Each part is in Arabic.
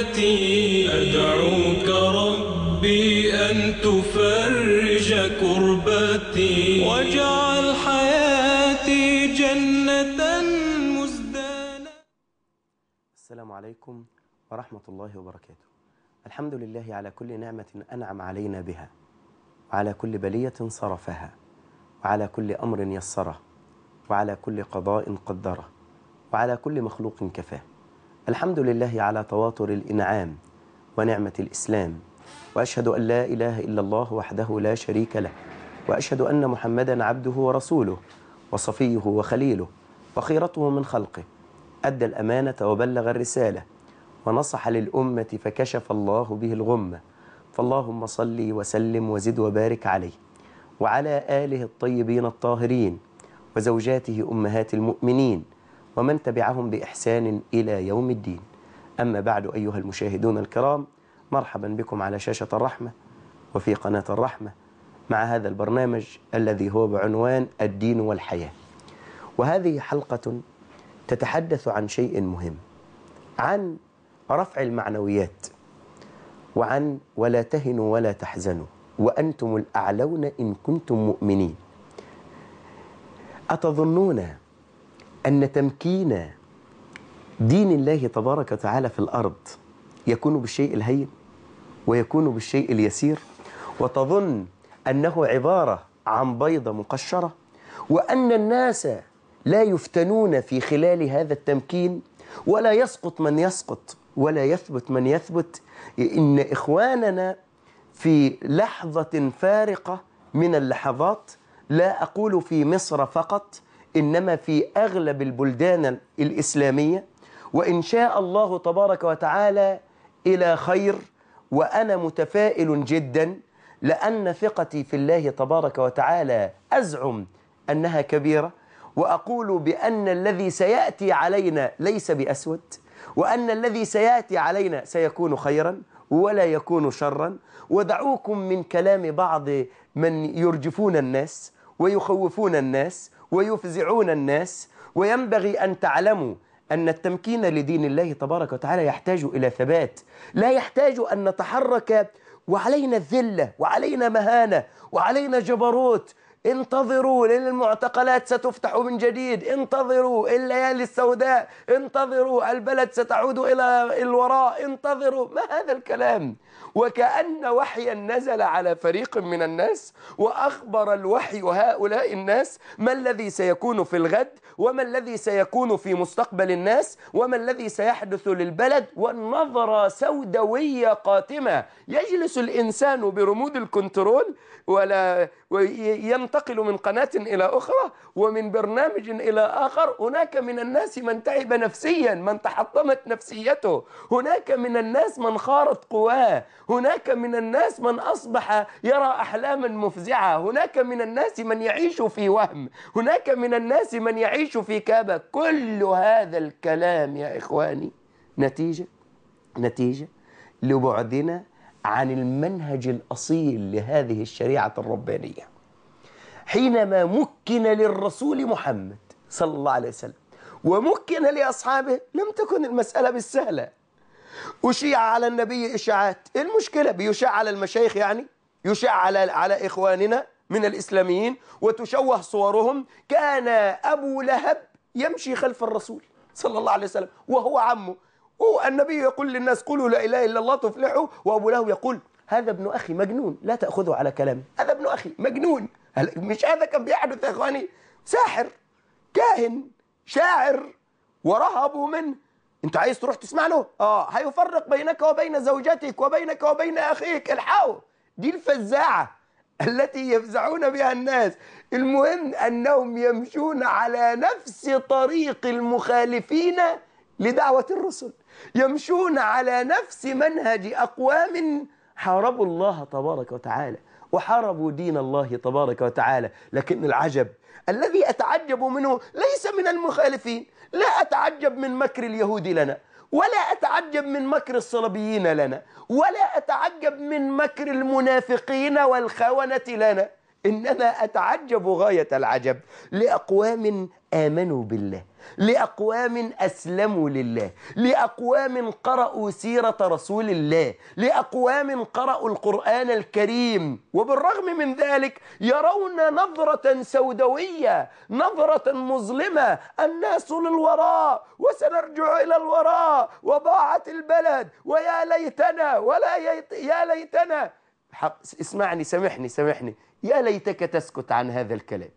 كربتي أدعوك ربي أن تفرج كربتي واجعل حياتي جنة مزدانة السلام عليكم ورحمة الله وبركاته الحمد لله على كل نعمة أنعم علينا بها وعلى كل بلية صرفها وعلى كل أمر يسره وعلى كل قضاء قدره وعلى كل مخلوق كفاه الحمد لله على تواتر الإنعام ونعمة الإسلام وأشهد أن لا إله إلا الله وحده لا شريك له وأشهد أن محمدا عبده ورسوله وصفيه وخليله وخيرته من خلقه أدى الأمانة وبلغ الرسالة ونصح للأمة فكشف الله به الغمة فاللهم صل وسلم وزد وبارك عليه وعلى آله الطيبين الطاهرين وزوجاته أمهات المؤمنين ومن تبعهم بإحسان إلى يوم الدين أما بعد أيها المشاهدون الكرام مرحبا بكم على شاشة الرحمة وفي قناة الرحمة مع هذا البرنامج الذي هو بعنوان الدين والحياة وهذه حلقة تتحدث عن شيء مهم عن رفع المعنويات وعن ولا تهنوا ولا تحزنوا وأنتم الأعلون إن كنتم مؤمنين أتظنون أن تمكين دين الله تبارك وتعالى في الأرض يكون بالشيء الهين ويكون بالشيء اليسير وتظن أنه عبارة عن بيضة مقشرة وأن الناس لا يفتنون في خلال هذا التمكين ولا يسقط من يسقط ولا يثبت من يثبت إن إخواننا في لحظة فارقة من اللحظات لا أقول في مصر فقط إنما في أغلب البلدان الإسلامية وإن شاء الله تبارك وتعالى إلى خير وأنا متفائل جدا لأن ثقتي في الله تبارك وتعالى أزعم أنها كبيرة وأقول بأن الذي سيأتي علينا ليس بأسود وأن الذي سيأتي علينا سيكون خيرا ولا يكون شرا ودعوكم من كلام بعض من يرجفون الناس ويخوفون الناس ويفزعون الناس وينبغي أن تعلموا أن التمكين لدين الله تبارك وتعالى يحتاج إلى ثبات لا يحتاج أن نتحرك وعلينا الذلة وعلينا مهانة وعلينا جبروت انتظروا المعتقلات ستفتح من جديد انتظروا الليالي السوداء انتظروا البلد ستعود إلى الوراء انتظروا ما هذا الكلام؟ وكأن وحيا نزل على فريق من الناس وأخبر الوحي هؤلاء الناس ما الذي سيكون في الغد وما الذي سيكون في مستقبل الناس وما الذي سيحدث للبلد والنظرة سوداوية قاتمة يجلس الإنسان برمود الكنترول ولا ينتقل من قناة إلى أخرى ومن برنامج إلى آخر هناك من الناس من تعب نفسيا من تحطمت نفسيته هناك من الناس من خارت قواه هناك من الناس من أصبح يرى أحلاما مفزعة هناك من الناس من يعيش في وهم هناك من الناس من يعيش في كابة كل هذا الكلام يا إخواني نتيجة نتيجة لبعدنا عن المنهج الأصيل لهذه الشريعة الربانية حينما مكن للرسول محمد صلى الله عليه وسلم ومكن لأصحابه لم تكن المسألة بالسهلة أشيع على النبي إشاعات إيه المشكلة بيشاع على المشايخ يعني يشاع على على إخواننا من الإسلاميين وتشوه صورهم كان أبو لهب يمشي خلف الرسول صلى الله عليه وسلم وهو عمه هو النبي يقول للناس قولوا لا إله إلا الله تفلحوا وأبو لهب يقول هذا ابن أخي مجنون لا تأخذه على كلامي هذا ابن أخي مجنون مش هذا كان بيحدث يا إخواني ساحر كاهن شاعر ورهبوا منه انت عايز تروح تسمع له اه هيفرق بينك وبين زوجتك وبينك وبين اخيك الحقوا دي الفزاعه التي يفزعون بها الناس المهم انهم يمشون على نفس طريق المخالفين لدعوه الرسل يمشون على نفس منهج اقوام حاربوا الله تبارك وتعالى وحاربوا دين الله تبارك وتعالى لكن العجب الذي أتعجب منه ليس من المخالفين لا أتعجب من مكر اليهود لنا ولا أتعجب من مكر الصليبيين لنا ولا أتعجب من مكر المنافقين والخونة لنا إنما أتعجب غاية العجب لأقوام آمنوا بالله لأقوام أسلموا لله لأقوام قرأوا سيرة رسول الله لأقوام قرأوا القرآن الكريم وبالرغم من ذلك يرون نظرة سوداوية نظرة مظلمة الناس للوراء وسنرجع إلى الوراء وضاعت البلد ويا ليتنا ولا يا ليتنا اسمعني سامحني سامحني يا ليتك تسكت عن هذا الكلام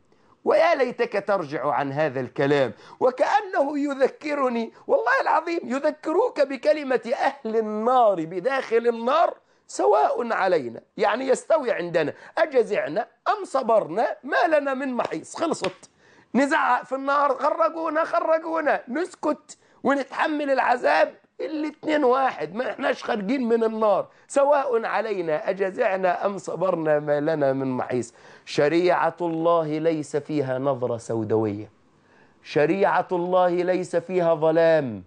ويا ليتك ترجع عن هذا الكلام وكأنه يذكرني والله العظيم يذكروك بكلمة أهل النار بداخل النار سواء علينا يعني يستوي عندنا أجزعنا أم صبرنا ما لنا من محيص خلصت نزعق في النار خرجونا خرجونا نسكت ونتحمل العذاب الاثنين واحد ما احناش خارجين من النار سواء علينا أجزعنا أم صبرنا ما لنا من محيص شريعة الله ليس فيها نظرة سوداوية شريعة الله ليس فيها ظلام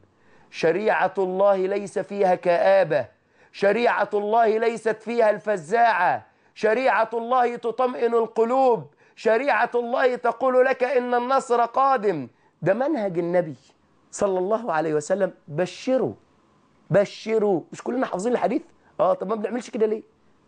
شريعة الله ليس فيها كآبة شريعة الله ليست فيها الفزاعة شريعة الله تطمئن القلوب شريعة الله تقول لك إن النصر قادم ده منهج النبي صلى الله عليه وسلم بشروا بشروا مش كلنا حافظين الحديث اه طب ما بنعملش كده ليه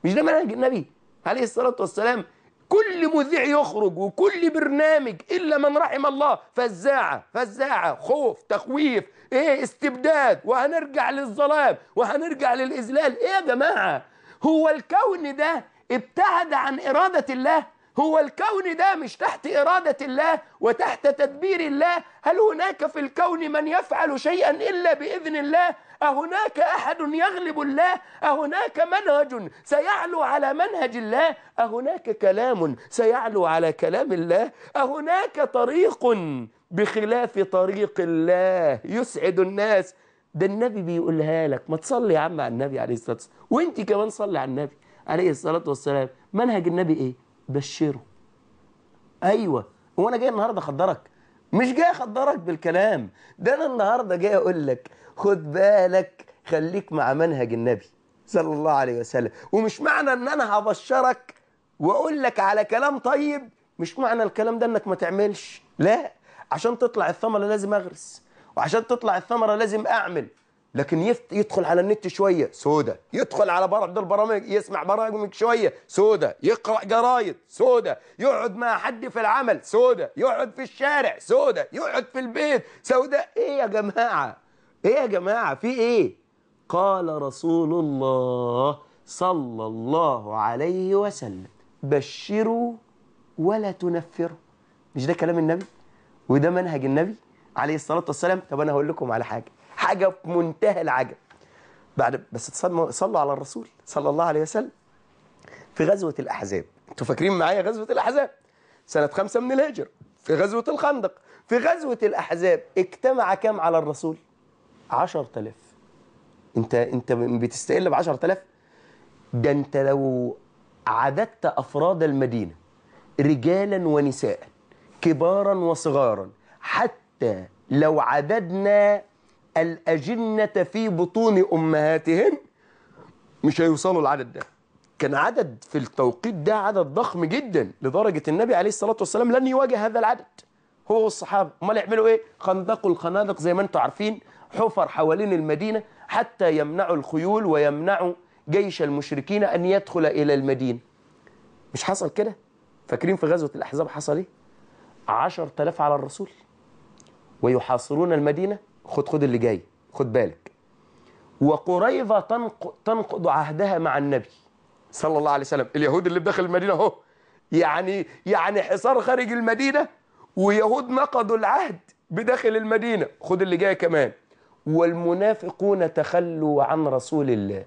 مش ده منهج النبي عليه الصلاه والسلام كل مذيع يخرج وكل برنامج الا من رحم الله فزاعه فزاعه خوف تخويف ايه استبداد وهنرجع للظلام وهنرجع للاذلال ايه يا جماعه هو الكون ده ابتعد عن اراده الله هو الكون ده مش تحت إرادة الله وتحت تدبير الله هل هناك في الكون من يفعل شيئا إلا بإذن الله أهناك أحد يغلب الله أهناك منهج سيعلو على منهج الله أهناك كلام سيعلو على كلام الله أهناك طريق بخلاف طريق الله يسعد الناس ده النبي بيقولها لك ما تصلي يا عم على النبي عليه الصلاة والسلام وانت كمان صلي على النبي عليه الصلاة والسلام منهج النبي ايه بشره ايوه هو انا جاي النهارده اخدرك مش جاي اخدرك بالكلام ده انا النهارده جاي اقول لك خد بالك خليك مع منهج النبي صلى الله عليه وسلم ومش معنى ان انا هبشرك واقول لك على كلام طيب مش معنى الكلام ده انك ما تعملش لا عشان تطلع الثمره لازم اغرس وعشان تطلع الثمره لازم اعمل لكن يدخل على النت شويه سوده يدخل على برامج البرامج يسمع برامج شويه سوده يقرا جرايد سوده يقعد مع حد في العمل سوده يقعد في الشارع سوده يقعد في البيت سوده ايه يا جماعه ايه يا جماعه في ايه قال رسول الله صلى الله عليه وسلم بشروا ولا تنفروا مش ده كلام النبي وده منهج النبي عليه الصلاه والسلام طب انا هقول لكم على حاجه حاجه في منتهى العجب بعد بس صلوا على الرسول صلى الله عليه وسلم في غزوه الاحزاب انتوا فاكرين معايا غزوه الاحزاب سنه خمسة من الهجر في غزوه الخندق في غزوه الاحزاب اجتمع كم على الرسول 10000 انت انت بتستقل ب 10000 ده انت لو عددت افراد المدينه رجالا ونساء كبارا وصغارا حتى لو عددنا الأجنة في بطون أمهاتهن مش هيوصلوا العدد ده كان عدد في التوقيت ده عدد ضخم جدا لدرجة النبي عليه الصلاة والسلام لن يواجه هذا العدد هو والصحابة امال يعملوا ايه خندقوا الخنادق زي ما انتم عارفين حفر حوالين المدينة حتى يمنعوا الخيول ويمنعوا جيش المشركين أن يدخل إلى المدينة مش حصل كده فاكرين في غزوة الأحزاب حصل ايه 10000 على الرسول ويحاصرون المدينة خد خد اللي جاي خد بالك وقريظه تنقض عهدها مع النبي صلى الله عليه وسلم اليهود اللي بداخل المدينه اهو يعني يعني حصار خارج المدينه ويهود نقضوا العهد بداخل المدينه خد اللي جاي كمان والمنافقون تخلوا عن رسول الله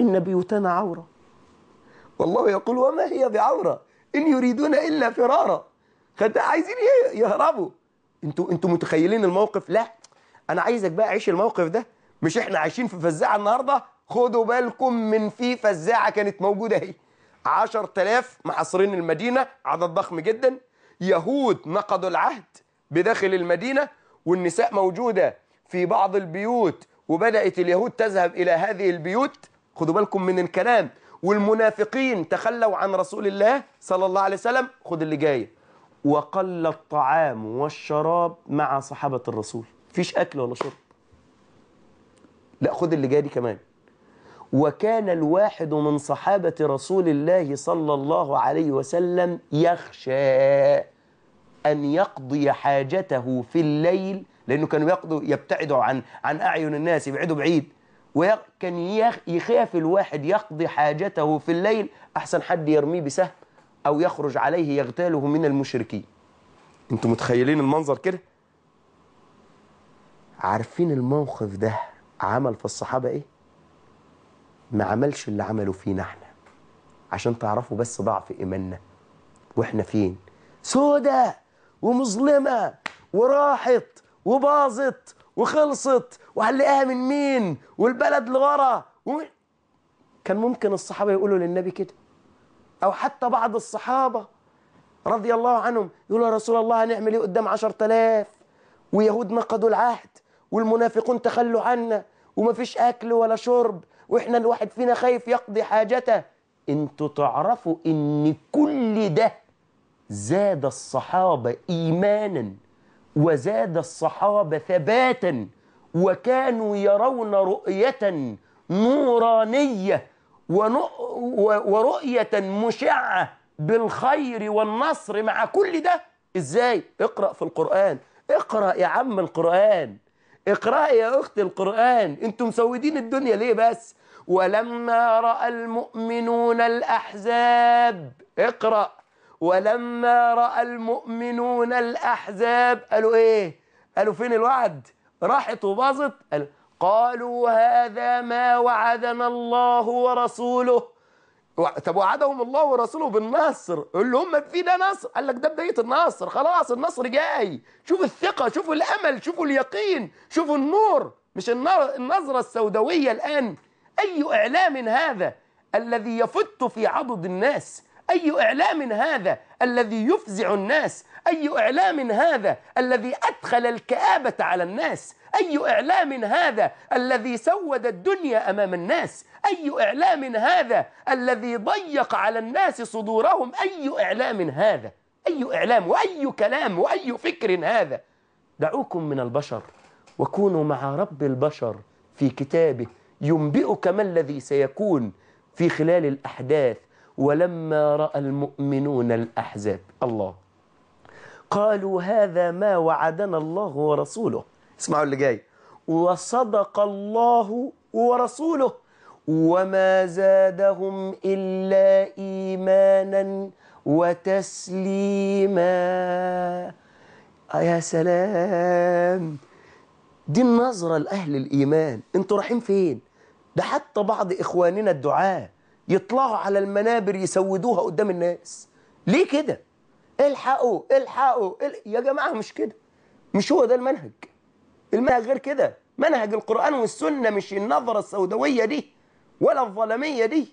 ان بيوتنا عوره والله يقول وما هي بعوره ان يريدون الا فرارا عايزين يهربوا انتوا انتوا متخيلين الموقف لا انا عايزك بقى عيش الموقف ده مش احنا عايشين في فزاعه النهارده خدوا بالكم من في فزاعه كانت موجوده اهي 10000 محاصرين المدينه عدد ضخم جدا يهود نقضوا العهد بداخل المدينه والنساء موجوده في بعض البيوت وبدات اليهود تذهب الى هذه البيوت خدوا بالكم من الكلام والمنافقين تخلوا عن رسول الله صلى الله عليه وسلم خد اللي جاي وقل الطعام والشراب مع صحابه الرسول فيش أكل ولا شرب لا خد اللي جاي دي كمان وكان الواحد من صحابة رسول الله صلى الله عليه وسلم يخشى أن يقضي حاجته في الليل لأنه كانوا يقضوا يبتعدوا عن عن أعين الناس يبعدوا بعيد وكان يخاف الواحد يقضي حاجته في الليل أحسن حد يرميه بسهم أو يخرج عليه يغتاله من المشركين أنتم متخيلين المنظر كده؟ عارفين الموقف ده عمل في الصحابة إيه؟ ما عملش اللي عمله فينا إحنا عشان تعرفوا بس ضعف إيماننا وإحنا فين؟ سودة ومظلمة وراحت وباظت وخلصت وهلقاها من مين والبلد لورا و... كان ممكن الصحابة يقولوا للنبي كده أو حتى بعض الصحابة رضي الله عنهم يقولوا يا رسول الله هنعمل إيه قدام 10000 ويهود نقضوا العهد والمنافقون تخلوا عنا ومفيش أكل ولا شرب وإحنا الواحد فينا خايف يقضي حاجته انتوا تعرفوا إن كل ده زاد الصحابة إيمانا وزاد الصحابة ثباتا وكانوا يرون رؤية نورانية ورؤية مشعة بالخير والنصر مع كل ده ازاي اقرأ في القرآن اقرأ يا عم القرآن اقرأي يا أختي القرآن أنتم مسودين الدنيا ليه بس ولما رأى المؤمنون الأحزاب اقرأ ولما رأى المؤمنون الأحزاب قالوا إيه قالوا فين الوعد راحت وباظت قالوا هذا ما وعدنا الله ورسوله طب وعدهم الله ورسوله بالنصر قال لهم ما في ده نصر قال لك ده بدايه النصر خلاص النصر جاي شوف الثقه شوفوا الامل شوفوا اليقين شوفوا النور مش النظره السوداويه الان اي اعلام هذا الذي يفت في عضد الناس اي اعلام هذا الذي يفزع الناس أي إعلام هذا الذي أدخل الكآبة على الناس أي إعلام هذا الذي سود الدنيا أمام الناس أي إعلام هذا الذي ضيق على الناس صدورهم أي إعلام هذا أي إعلام وأي كلام وأي فكر هذا دعوكم من البشر وكونوا مع رب البشر في كتابه ينبئك ما الذي سيكون في خلال الأحداث ولما رأى المؤمنون الأحزاب الله قالوا هذا ما وعدنا الله ورسوله اسمعوا اللي جاي وصدق الله ورسوله وما زادهم إلا إيمانا وتسليما يا سلام دي النظرة لأهل الإيمان انتوا رايحين فين؟ ده حتى بعض إخواننا الدعاة يطلعوا على المنابر يسودوها قدام الناس ليه كده؟ الحقوا الحقوا يا جماعه مش كده مش هو ده المنهج المنهج غير كده منهج القرآن والسنة مش النظرة السوداوية دي ولا الظلمية دي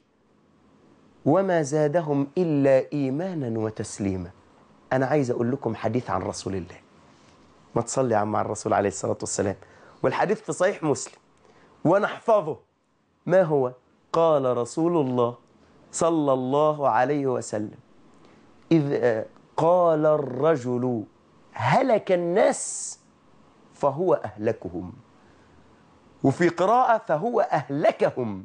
وما زادهم إلا إيمانا وتسليما أنا عايز أقول لكم حديث عن رسول الله ما تصلي عم عن الرسول عليه الصلاة والسلام والحديث في صحيح مسلم ونحفظه ما هو قال رسول الله صلى الله عليه وسلم إذ قال الرجل هلك الناس فهو أهلكهم وفي قراءة فهو أهلكهم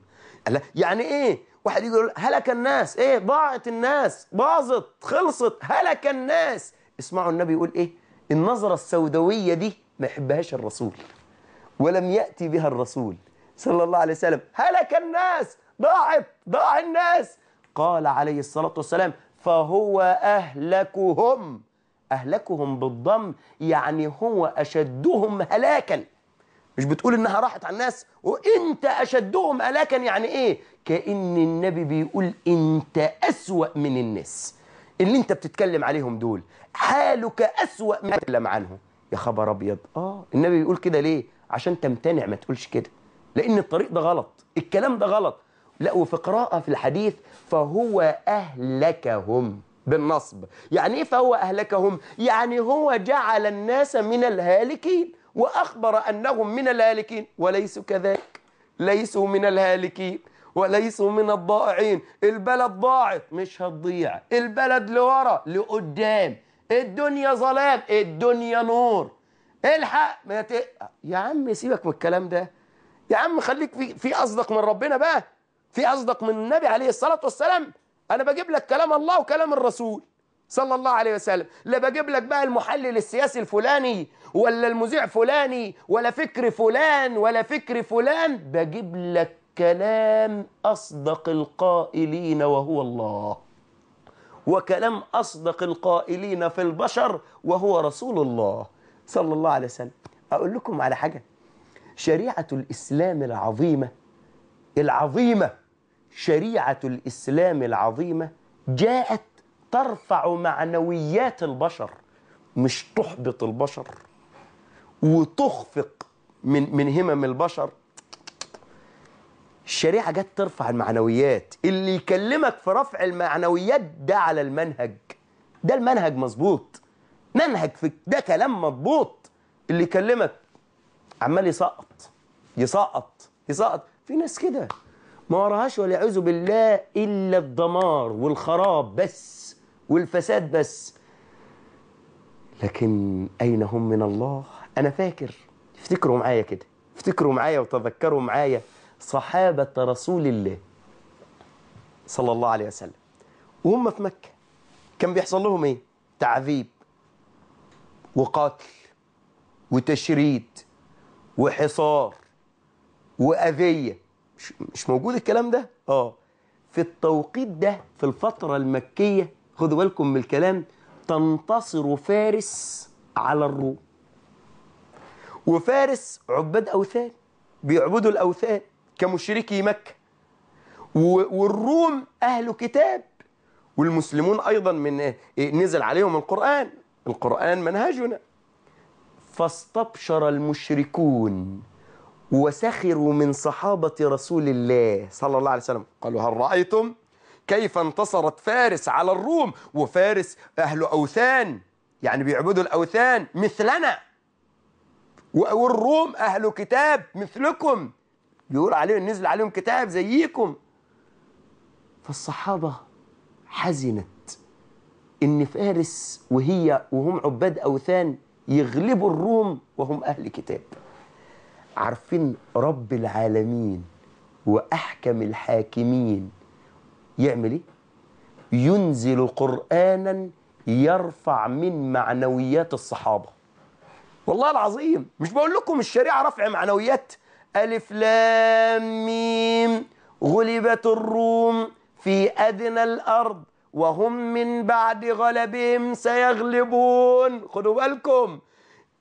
يعني إيه؟ واحد يقول هلك الناس إيه؟ ضاعت الناس باظت خلصت هلك الناس اسمعوا النبي يقول إيه؟ النظرة السوداوية دي ما يحبهاش الرسول ولم يأتي بها الرسول صلى الله عليه وسلم هلك الناس ضاعت ضاع الناس قال عليه الصلاة والسلام فهو أهلكهم أهلكهم بالضم يعني هو أشدهم هلاكا مش بتقول إنها راحت على الناس وإنت أشدهم هلاكا يعني إيه كأن النبي بيقول إنت أسوأ من الناس اللي انت بتتكلم عليهم دول حالك أسوأ من تتكلم عنه يا خبر أبيض آه النبي بيقول كده ليه عشان تمتنع ما تقولش كده لأن الطريق ده غلط الكلام ده غلط لا وفي قراءة في الحديث فهو أهلكهم بالنصب يعني إيه فهو أهلكهم؟ يعني هو جعل الناس من الهالكين وأخبر أنهم من الهالكين وليسوا كذلك ليسوا من الهالكين وليسوا من الضائعين البلد ضاعت مش هتضيع البلد لورا لقدام الدنيا ظلام الدنيا نور الحق ما ت... يا عم سيبك من الكلام ده يا عم خليك في في أصدق من ربنا بقى في أصدق من النبي عليه الصلاة والسلام أنا بجيب لك كلام الله وكلام الرسول صلى الله عليه وسلم لا بجيب لك بقى المحلل السياسي الفلاني ولا المذيع فلاني ولا فكر فلان ولا فكر فلان بجيب لك كلام أصدق القائلين وهو الله وكلام أصدق القائلين في البشر وهو رسول الله صلى الله عليه وسلم أقول لكم على حاجة شريعة الإسلام العظيمة العظيمة شريعة الإسلام العظيمة جاءت ترفع معنويات البشر مش تحبط البشر وتخفق من من همم البشر الشريعة جت ترفع المعنويات اللي يكلمك في رفع المعنويات ده على المنهج ده المنهج مظبوط منهج في ده كلام مظبوط اللي يكلمك عمال يسقط يسقط يسقط في ناس كده ما وراهاش والعياذ بالله الا الدمار والخراب بس والفساد بس لكن اين هم من الله انا فاكر افتكروا معايا كده افتكروا معايا وتذكروا معايا صحابه رسول الله صلى الله عليه وسلم وهم في مكه كان بيحصل لهم ايه تعذيب وقتل وتشريد وحصار واذيه مش, مش موجود الكلام ده اه في التوقيت ده في الفترة المكية خدوا بالكم من الكلام تنتصر فارس على الروم وفارس عباد أوثان بيعبدوا الأوثان كمشركي مكة والروم أهل كتاب والمسلمون أيضا من إيه، نزل عليهم القرآن القرآن منهجنا فاستبشر المشركون وسخروا من صحابة رسول الله صلى الله عليه وسلم قالوا هل رأيتم كيف انتصرت فارس على الروم وفارس أهل أوثان يعني بيعبدوا الأوثان مثلنا والروم أهل كتاب مثلكم بيقول عليهم نزل عليهم كتاب زيكم فالصحابة حزنت إن فارس وهي وهم عباد أوثان يغلبوا الروم وهم أهل كتاب عارفين رب العالمين واحكم الحاكمين يعمل ايه ينزل قرانا يرفع من معنويات الصحابه والله العظيم مش بقول لكم الشريعه رفع معنويات الف لام ميم غلبت الروم في ادنى الارض وهم من بعد غلبهم سيغلبون خدوا بالكم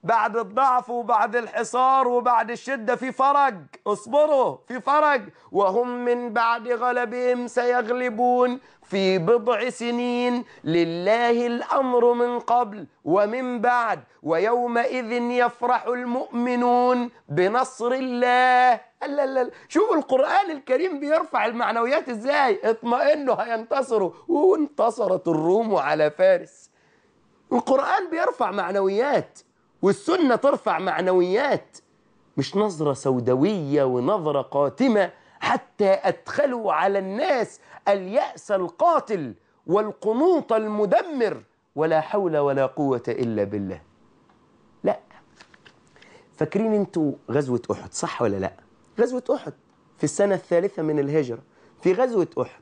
بعد الضعف وبعد الحصار وبعد الشدة في فرج اصبروا في فرج وهم من بعد غلبهم سيغلبون في بضع سنين لله الأمر من قبل ومن بعد ويومئذ يفرح المؤمنون بنصر الله لا لا لا. شوف القرآن الكريم بيرفع المعنويات ازاي اطمئنوا هينتصروا وانتصرت الروم على فارس القرآن بيرفع معنويات والسنة ترفع معنويات مش نظرة سوداوية ونظرة قاتمة حتى أدخلوا على الناس اليأس القاتل والقنوط المدمر ولا حول ولا قوة إلا بالله لا فاكرين انتوا غزوة أحد صح ولا لا غزوة أحد في السنة الثالثة من الهجرة في غزوة أحد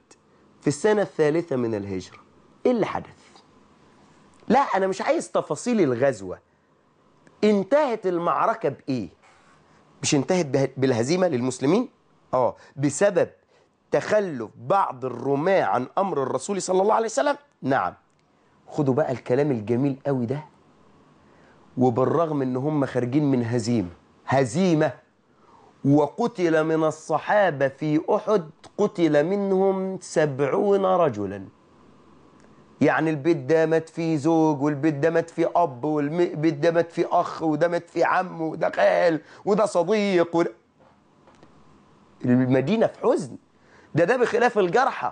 في السنة الثالثة من الهجرة إيه اللي حدث لا أنا مش عايز تفاصيل الغزوة انتهت المعركة بإيه؟ مش انتهت بالهزيمة للمسلمين؟ آه بسبب تخلف بعض الرماة عن أمر الرسول صلى الله عليه وسلم؟ نعم خدوا بقى الكلام الجميل قوي ده وبالرغم ان هم خارجين من هزيمة هزيمة وقتل من الصحابة في أحد قتل منهم سبعون رجلاً يعني البيت ده مات فيه زوج والبيت ده مات فيه اب والبيت ده مات فيه اخ وده مات فيه عم وده خال وده صديق وده المدينه في حزن ده ده بخلاف الجرحى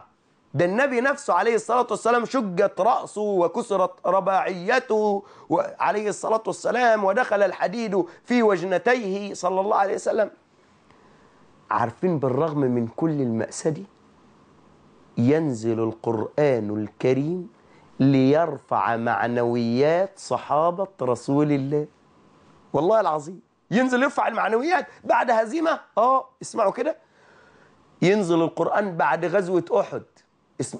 ده النبي نفسه عليه الصلاة والسلام شجت رأسه وكسرت رباعيته عليه الصلاة والسلام ودخل الحديد في وجنتيه صلى الله عليه وسلم عارفين بالرغم من كل المأساة دي ينزل القرآن الكريم ليرفع معنويات صحابة رسول الله والله العظيم ينزل يرفع المعنويات بعد هزيمة اه اسمعوا كده ينزل القرآن بعد غزوة أحد اسم...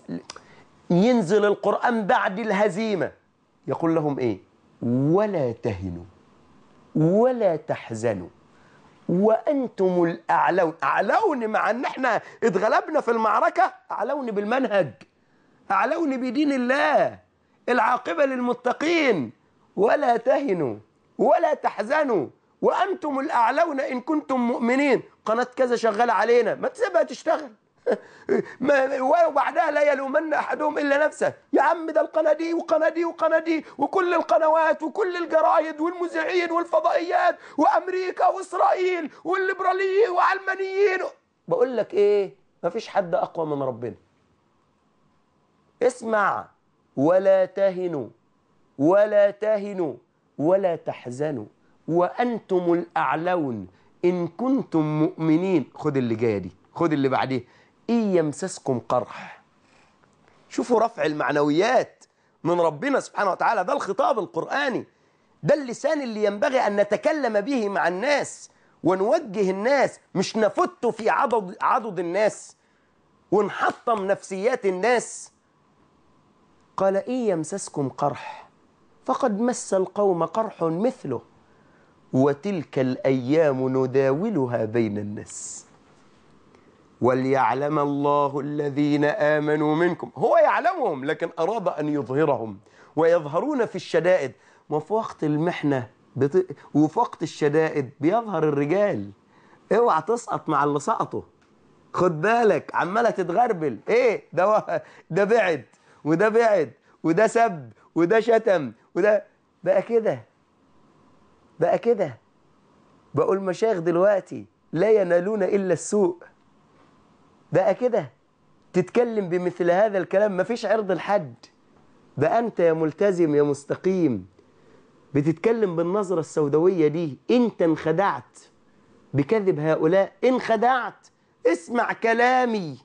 ينزل القرآن بعد الهزيمة يقول لهم إيه ولا تهنوا ولا تحزنوا وأنتم الأعلون أعلون مع أن احنا اتغلبنا في المعركة أعلون بالمنهج أعلوني بدين الله العاقبة للمتقين ولا تهنوا ولا تحزنوا وأنتم الأعلون إن كنتم مؤمنين قناة كذا شغالة علينا ما تسيبها تشتغل وبعدها لا يلومن أحدهم إلا نفسه يا عم ده القناة دي وقناة دي وقناة دي وكل القنوات وكل الجرايد والمذيعين والفضائيات وأمريكا وإسرائيل والليبراليين وعلمانيين بقول لك إيه مفيش حد أقوى من ربنا اسمع ولا تهنوا ولا تهنوا ولا تحزنوا وأنتم الأعلون إن كنتم مؤمنين خد اللي جاية دي خد اللي بعديه إن إيه يمسسكم قرح شوفوا رفع المعنويات من ربنا سبحانه وتعالى ده الخطاب القرآني ده اللسان اللي ينبغي أن نتكلم به مع الناس ونوجه الناس مش نفت في عضد, عضد الناس ونحطم نفسيات الناس قال إن يمسسكم قرح فقد مس القوم قرح مثله وتلك الأيام نداولها بين الناس وليعلم الله الذين آمنوا منكم هو يعلمهم لكن أراد أن يظهرهم ويظهرون في الشدائد وفي وقت المحنة بت... وفي وقت الشدائد بيظهر الرجال اوعى تسقط مع اللي سقطوا خد بالك عمالة تتغربل ايه ده و... ده بعد وده بعد وده سب وده شتم وده بقى كده بقى كده بقول مشايخ دلوقتي لا ينالون إلا السوء بقى كده تتكلم بمثل هذا الكلام مفيش عرض لحد ده أنت يا ملتزم يا مستقيم بتتكلم بالنظرة السوداوية دي أنت انخدعت بكذب هؤلاء انخدعت اسمع كلامي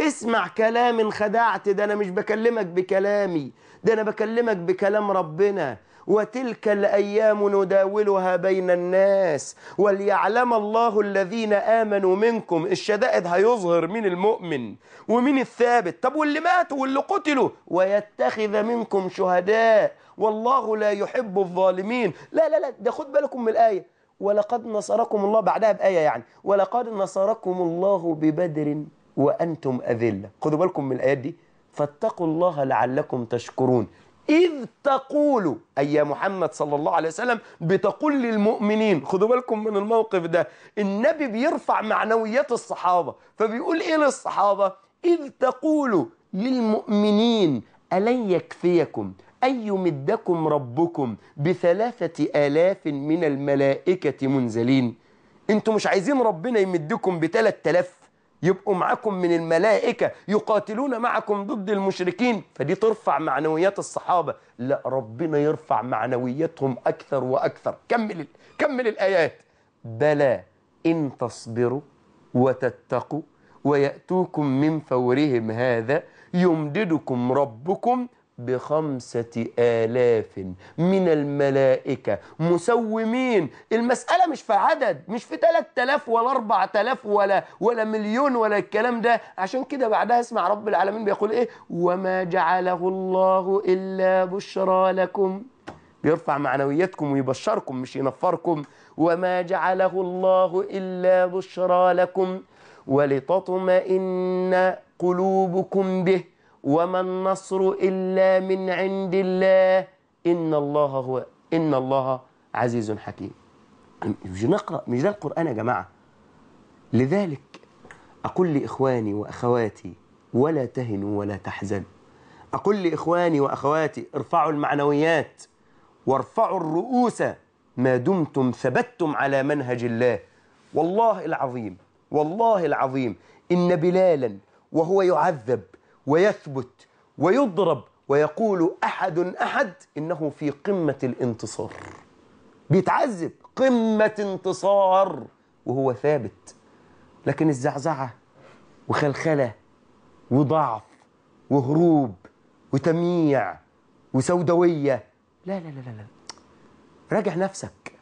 اسمع كلام انخدعت ده انا مش بكلمك بكلامي ده انا بكلمك بكلام ربنا وتلك الايام نداولها بين الناس وليعلم الله الذين امنوا منكم الشدائد هيظهر مين المؤمن ومين الثابت طب واللي ماتوا واللي قتلوا ويتخذ منكم شهداء والله لا يحب الظالمين لا لا لا ده خد بالكم من الايه ولقد نصركم الله بعدها بايه يعني ولقد نصركم الله ببدر وأنتم أذلة خدوا بالكم من الآيات دي فاتقوا الله لعلكم تشكرون إذ تقول أي يا محمد صلى الله عليه وسلم بتقول للمؤمنين خدوا بالكم من الموقف ده النبي بيرفع معنويات الصحابة فبيقول إيه للصحابة إذ تقول للمؤمنين ألن يكفيكم أن يمدكم ربكم بثلاثة آلاف من الملائكة منزلين أنتم مش عايزين ربنا يمدكم بثلاثة آلاف يبقوا معكم من الملائكة يقاتلون معكم ضد المشركين فدي ترفع معنويات الصحابة لا ربنا يرفع معنوياتهم أكثر وأكثر كمل, كمل الآيات بلى إن تصبروا وتتقوا ويأتوكم من فورهم هذا يمددكم ربكم بخمسة آلاف من الملائكة مسومين المسألة مش في عدد مش في 3000 ولا 4000 ولا ولا مليون ولا الكلام ده عشان كده بعدها اسمع رب العالمين بيقول ايه وما جعله الله إلا بشرى لكم بيرفع معنوياتكم ويبشركم مش ينفركم وما جعله الله إلا بشرى لكم ولتطمئن قلوبكم به وما النصر إلا من عند الله إن الله هو إن الله عزيز حكيم مش نقرأ مش ده القرآن يا جماعة لذلك أقول لإخواني وأخواتي ولا تهنوا ولا تحزنوا أقول لإخواني وأخواتي ارفعوا المعنويات وارفعوا الرؤوس ما دمتم ثبتتم على منهج الله والله العظيم والله العظيم إن بلالا وهو يعذب ويثبت ويضرب ويقول أحد أحد إنه في قمة الانتصار بيتعذب قمة انتصار وهو ثابت لكن الزعزعة وخلخلة وضعف وهروب وتمييع وسوداوية لا لا لا لا راجع نفسك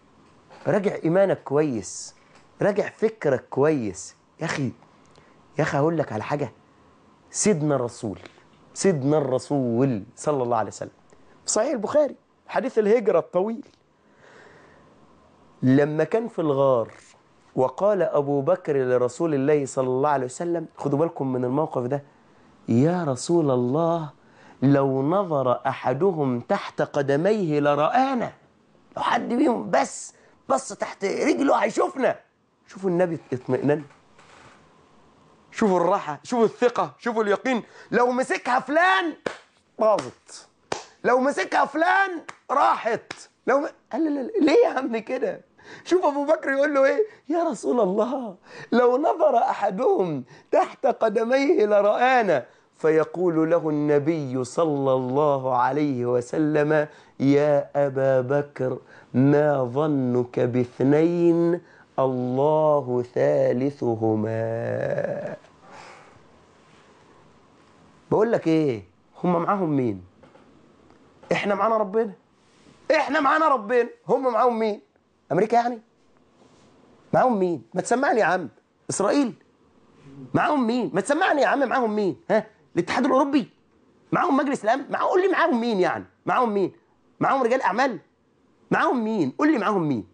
راجع إيمانك كويس راجع فكرك كويس يا أخي يا أخي اقول لك على حاجة سيدنا الرسول سيدنا الرسول صلى الله عليه وسلم صحيح البخاري حديث الهجرة الطويل لما كان في الغار وقال أبو بكر لرسول الله صلى الله عليه وسلم خذوا بالكم من الموقف ده يا رسول الله لو نظر أحدهم تحت قدميه لرآنا لو حد بيهم بس بص تحت رجله هيشوفنا شوفوا النبي اطمئنان شوفوا الراحة شوفوا الثقة شوفوا اليقين لو مسكها فلان باظت لو مسكها فلان راحت لو م... قال لا لا ليه يا عم كده شوف ابو بكر يقول له ايه يا رسول الله لو نظر احدهم تحت قدميه لرآنا فيقول له النبي صلى الله عليه وسلم يا ابا بكر ما ظنك باثنين الله ثالثهما بقول لك ايه هم معاهم مين احنا معانا ربنا احنا معانا ربنا هم معاهم مين امريكا يعني معاهم مين ما تسمعني يا عم اسرائيل معاهم مين ما تسمعني يا عم معاهم مين ها الاتحاد الاوروبي معاهم مجلس الامن معاهم قول لي معاهم مين يعني معاهم مين معاهم رجال اعمال معاهم مين قول لي معاهم مين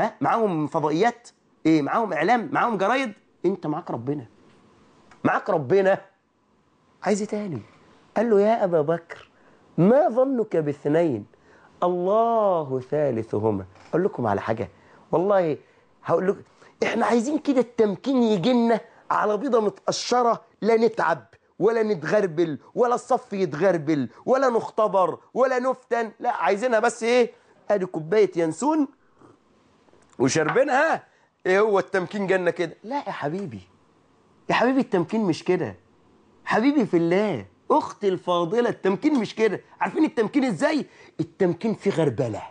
ها معاهم فضائيات ايه معاهم اعلام معاهم جرايد انت معاك ربنا معاك ربنا عايز إيه تاني قال له يا أبا بكر ما ظنك باثنين الله ثالثهما أقول لكم على حاجة والله هقول لكم إحنا عايزين كده التمكين يجي لنا على بيضة متقشرة لا نتعب ولا نتغربل ولا الصف يتغربل ولا نختبر ولا نفتن لا عايزينها بس ايه ادي كوبايه ينسون وشربينها ايه هو التمكين جنه كده لا يا حبيبي يا حبيبي التمكين مش كده حبيبي في الله اختي الفاضله التمكين مش كده عارفين التمكين ازاي التمكين في غربله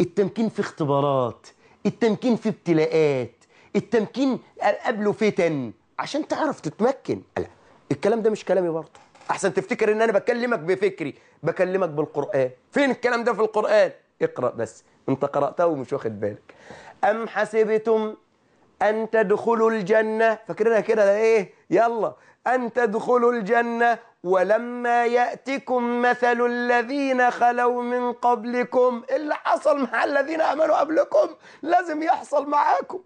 التمكين في اختبارات التمكين في ابتلاءات التمكين قبله فتن عشان تعرف تتمكن لا الكلام ده مش كلامي برضه احسن تفتكر ان انا بكلمك بفكري بكلمك بالقران فين الكلام ده في القران اقرا بس انت قراتها ومش واخد بالك ام حسبتم ان تدخلوا الجنه فاكرينها كده ايه يلا أن تدخلوا الجنة ولما يأتكم مثل الذين خلوا من قبلكم اللي حصل مع الذين آمنوا قبلكم لازم يحصل معاكم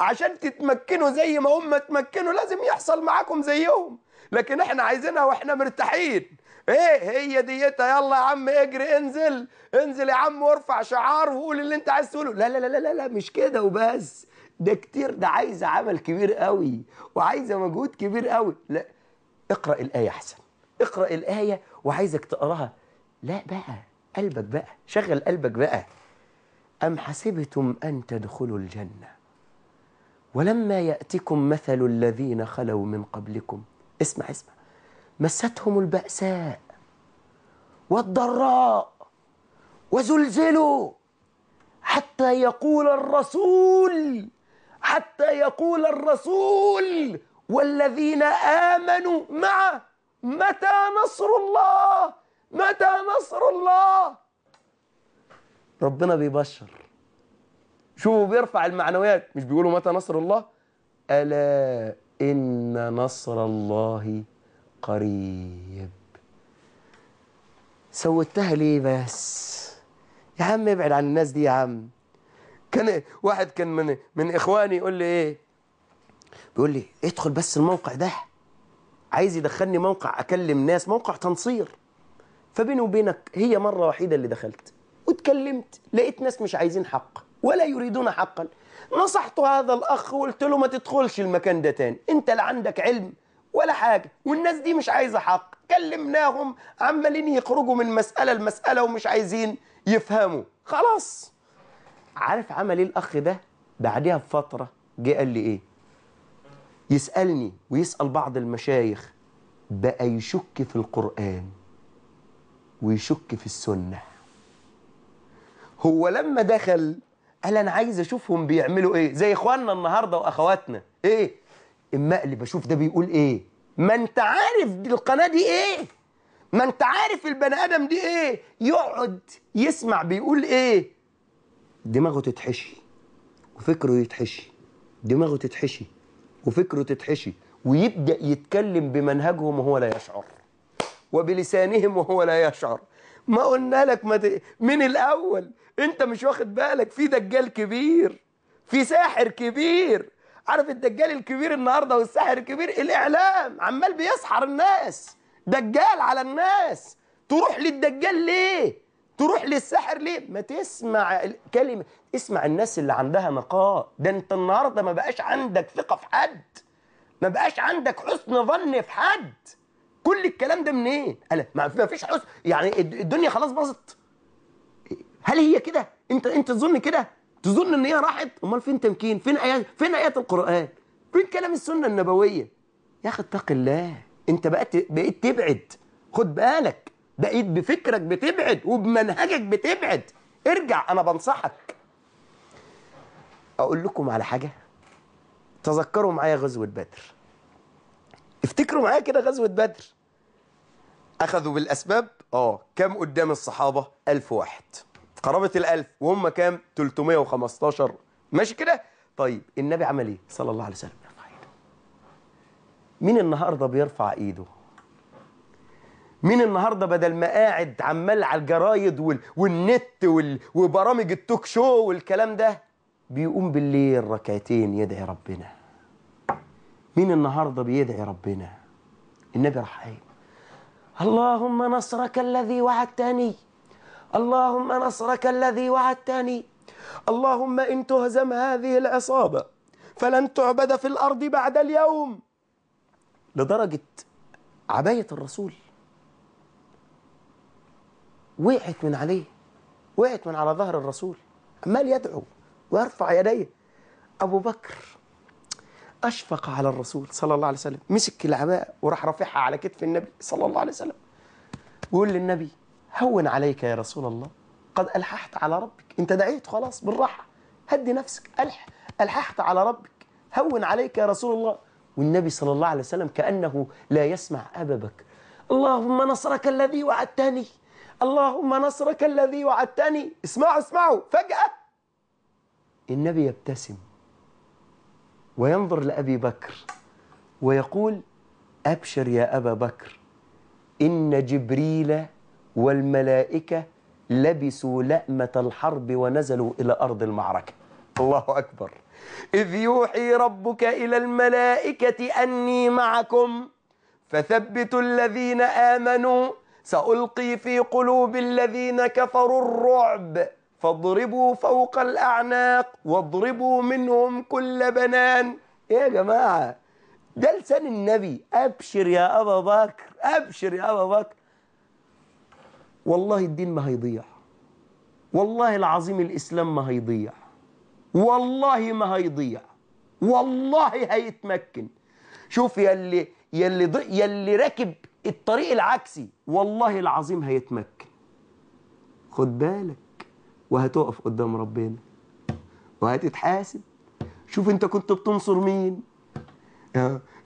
عشان تتمكنوا زي ما هم تمكنوا لازم يحصل معاكم زيهم لكن احنا عايزينها واحنا مرتاحين ايه هي ديتها يلا يا عم اجري انزل انزل يا عم وارفع شعار وقول اللي انت عايز تقوله لا لا لا لا لا مش كده وبس ده كتير ده عايزه عمل كبير قوي وعايزه مجهود كبير قوي لا اقرا الايه احسن اقرا الايه وعايزك تقراها لا بقى قلبك بقى شغل قلبك بقى ام حسبتم ان تدخلوا الجنه ولما ياتكم مثل الذين خلوا من قبلكم اسمع اسمع مستهم الباساء والضراء وزلزلوا حتى يقول الرسول حتى يقول الرسول والذين آمنوا معه متى نصر الله متى نصر الله ربنا بيبشر شوفوا بيرفع المعنويات مش بيقولوا متى نصر الله ألا إن نصر الله قريب سوتها ليه بس يا عم ابعد عن الناس دي يا عم كان واحد كان من من اخواني يقول لي ايه بيقول لي ادخل بس الموقع ده عايز يدخلني موقع اكلم ناس موقع تنصير فبيني وبينك هي مره وحيده اللي دخلت واتكلمت لقيت ناس مش عايزين حق ولا يريدون حقا نصحت هذا الاخ وقلت له ما تدخلش المكان ده تاني انت لا عندك علم ولا حاجه والناس دي مش عايزه حق كلمناهم عمالين يخرجوا من مساله لمساله ومش عايزين يفهموا خلاص عارف عمل ايه الاخ ده بعدها بفتره جه قال لي ايه يسالني ويسال بعض المشايخ بقى يشك في القران ويشك في السنه هو لما دخل قال انا عايز اشوفهم بيعملوا ايه زي اخواننا النهارده واخواتنا ايه اما اللي بشوف ده بيقول ايه ما انت عارف دي القناه دي ايه ما انت عارف البني ادم دي ايه يقعد يسمع بيقول ايه دماغه تتحشي وفكره يتحشي دماغه تتحشي وفكره تتحشي ويبدا يتكلم بمنهجهم وهو لا يشعر وبلسانهم وهو لا يشعر ما قلنا لك ما ت... من الاول انت مش واخد بالك في دجال كبير في ساحر كبير عارف الدجال الكبير النهارده والساحر الكبير الاعلام عمال بيسحر الناس دجال على الناس تروح للدجال ليه تروح للسحر ليه ما تسمع كلمه اسمع الناس اللي عندها نقاء ده انت النهارده ما بقاش عندك ثقه في حد ما بقاش عندك حسن ظن في حد كل الكلام ده منين إيه؟ انا ما فيش حسن يعني الدنيا خلاص باظت هل هي كده انت انت تظن كده تظن ان هي راحت امال فين تمكين فين ايات فين ايات القران فين كلام السنه النبويه يا اخي اتق الله انت بقيت بقيت تبعد خد بالك بقيت بفكرك بتبعد وبمنهجك بتبعد ارجع انا بنصحك اقول لكم على حاجه تذكروا معايا غزوه بدر افتكروا معايا كده غزوه بدر اخذوا بالاسباب اه كام قدام الصحابه 1000 واحد قرابه ال1000 وهم كام 315 ماشي كده طيب النبي عمل ايه صلى الله عليه وسلم مين النهارده بيرفع ايده مين النهارده بدل ما قاعد عمال على الجرايد وال... والنت وال... وبرامج التوك شو والكلام ده بيقوم بالليل ركعتين يدعي ربنا مين النهارده بيدعي ربنا النبي راح قايل اللهم نصرك الذي وعدتني اللهم نصرك الذي وعدتني اللهم ان تهزم هذه العصابه فلن تعبد في الارض بعد اليوم لدرجه عبايه الرسول وقعت من عليه وقعت من على ظهر الرسول عمال يدعو ويرفع يديه أبو بكر أشفق على الرسول صلى الله عليه وسلم مسك العباءة وراح رافعها على كتف النبي صلى الله عليه وسلم ويقول للنبي هون عليك يا رسول الله قد ألححت على ربك أنت دعيت خلاص بالراحة هدي نفسك ألح ألححت على ربك هون عليك يا رسول الله والنبي صلى الله عليه وسلم كأنه لا يسمع أبا بكر اللهم نصرك الذي وعدتني اللهم نصرك الذي وعدتني اسمعوا اسمعوا فجأة النبي يبتسم وينظر لأبي بكر ويقول أبشر يا أبا بكر إن جبريل والملائكة لبسوا لأمة الحرب ونزلوا إلى أرض المعركة الله أكبر إذ يوحي ربك إلى الملائكة أني معكم فثبتوا الذين آمنوا سألقي في قلوب الذين كفروا الرعب فاضربوا فوق الأعناق واضربوا منهم كل بنان إيه يا جماعة ده لسان النبي أبشر يا أبا بكر أبشر يا أبا بكر والله الدين ما هيضيع والله العظيم الإسلام ما هيضيع والله ما هيضيع والله هيتمكن شوف يلي يلي يلي راكب الطريق العكسي والله العظيم هيتمكن خد بالك وهتقف قدام ربنا وهتتحاسب شوف انت كنت بتنصر مين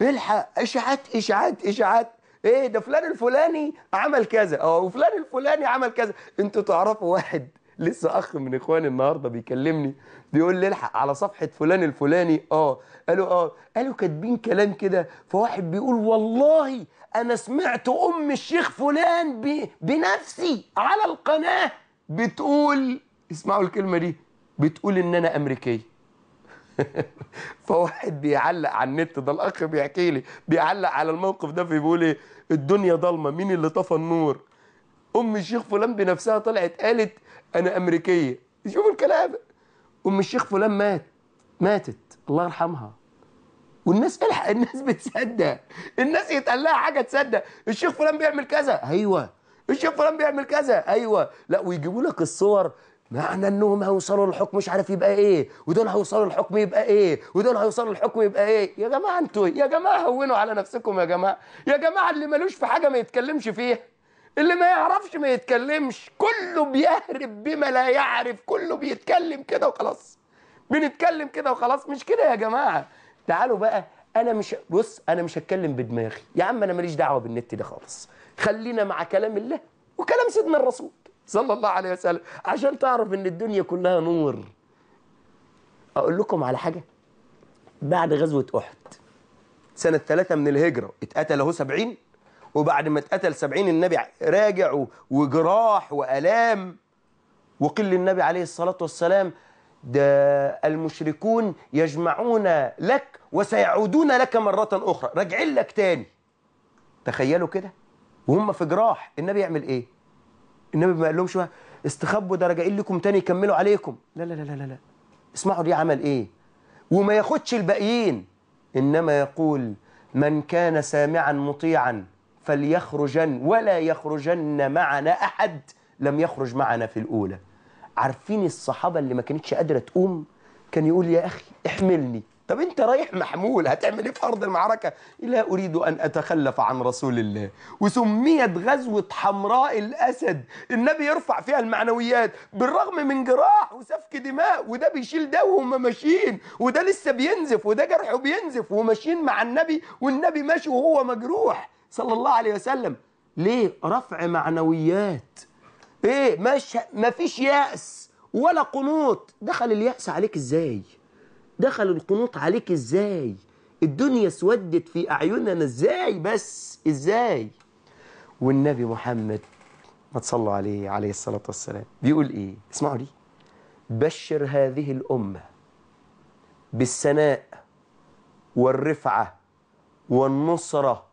الحق اشاعات اشاعات اشاعات ايه ده فلان الفلاني عمل كذا اه وفلان الفلاني عمل كذا انتوا تعرفوا واحد لسه اخ من اخواني النهارده بيكلمني بيقول لي الحق على صفحه فلان الفلاني اه قالوا اه قالوا كاتبين كلام كده فواحد بيقول والله انا سمعت ام الشيخ فلان ب... بنفسي على القناه بتقول اسمعوا الكلمه دي بتقول ان انا امريكيه فواحد بيعلق على النت ده الاخ بيحكي لي بيعلق على الموقف ده فيقول ايه الدنيا ضلمه مين اللي طفى النور ام الشيخ فلان بنفسها طلعت قالت انا امريكيه شوفوا الكلام ام الشيخ فلان مات ماتت الله يرحمها والناس الحق الناس بتصدق الناس يتقال لها حاجه تصدق الشيخ فلان بيعمل كذا ايوه الشيخ فلان بيعمل كذا ايوه لا ويجيبوا لك الصور معنى انهم هيوصلوا للحكم مش عارف يبقى ايه ودول هيوصلوا للحكم يبقى ايه ودول هيوصلوا للحكم يبقى ايه يا جماعه انتوا يا جماعه هونوا على نفسكم يا جماعه يا جماعه اللي ملوش في حاجه ما يتكلمش فيها اللي ما يعرفش ما يتكلمش كله بيهرب بما لا يعرف كله بيتكلم كده وخلاص بنتكلم كده وخلاص مش كده يا جماعه تعالوا بقى انا مش بص انا مش هتكلم بدماغي يا عم انا ماليش دعوه بالنت ده خالص خلينا مع كلام الله وكلام سيدنا الرسول صلى الله عليه وسلم عشان تعرف ان الدنيا كلها نور اقول لكم على حاجه بعد غزوه احد سنه ثلاثة من الهجره اتقتل اهو 70 وبعد ما اتقتل 70 النبي راجع وجراح والام وقيل للنبي عليه الصلاه والسلام ده المشركون يجمعون لك وسيعودون لك مرة أخرى راجعين لك تاني تخيلوا كده وهم في جراح النبي يعمل إيه النبي ما قال لهمش استخبوا ده راجعين لكم تاني يكملوا عليكم لا لا لا لا لا اسمعوا دي عمل إيه وما ياخدش الباقيين إنما يقول من كان سامعا مطيعا فليخرجن ولا يخرجن معنا أحد لم يخرج معنا في الأولى عارفين الصحابة اللي ما كانتش قادرة تقوم كان يقول يا أخي احملني طب انت رايح محمول هتعمل ايه في ارض المعركه لا اريد ان اتخلف عن رسول الله وسميت غزوه حمراء الاسد النبي يرفع فيها المعنويات بالرغم من جراح وسفك دماء وده بيشيل ده وهم ماشيين وده لسه بينزف وده جرحه بينزف وماشيين مع النبي والنبي ماشي وهو مجروح صلى الله عليه وسلم ليه رفع معنويات ايه مش مفيش ياس ولا قنوط دخل الياس عليك ازاي دخل القنوط عليك ازاي الدنيا اسودت في اعيننا ازاي بس ازاي والنبي محمد ما تصلوا عليه عليه الصلاة والسلام بيقول ايه اسمعوا لي بشر هذه الأمة بالسناء والرفعة والنصرة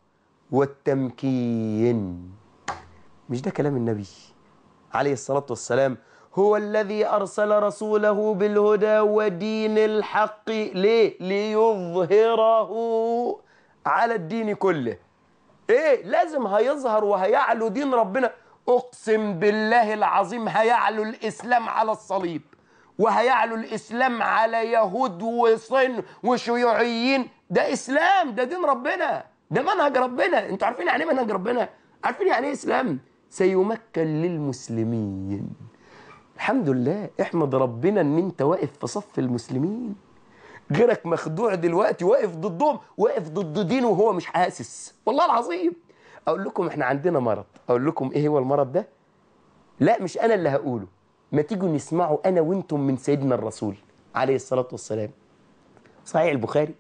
والتمكين مش ده كلام النبي عليه الصلاة والسلام هو الذي أرسل رسوله بالهدى ودين الحق ليه؟ ليظهره على الدين كله ايه لازم هيظهر وهيعلو دين ربنا اقسم بالله العظيم هيعلو الاسلام على الصليب وهيعلو الاسلام على يهود وصين وشيوعيين ده اسلام ده دين ربنا ده منهج ربنا انتوا عارفين يعني ايه منهج ربنا عارفين يعني ايه اسلام سيمكن للمسلمين الحمد لله احمد ربنا ان انت واقف في صف المسلمين غيرك مخدوع دلوقتي واقف ضدهم واقف ضد دينه وهو مش حاسس والله العظيم اقول لكم احنا عندنا مرض اقول لكم ايه هو المرض ده لا مش انا اللي هقوله ما تيجوا نسمعه انا وانتم من سيدنا الرسول عليه الصلاه والسلام صحيح البخاري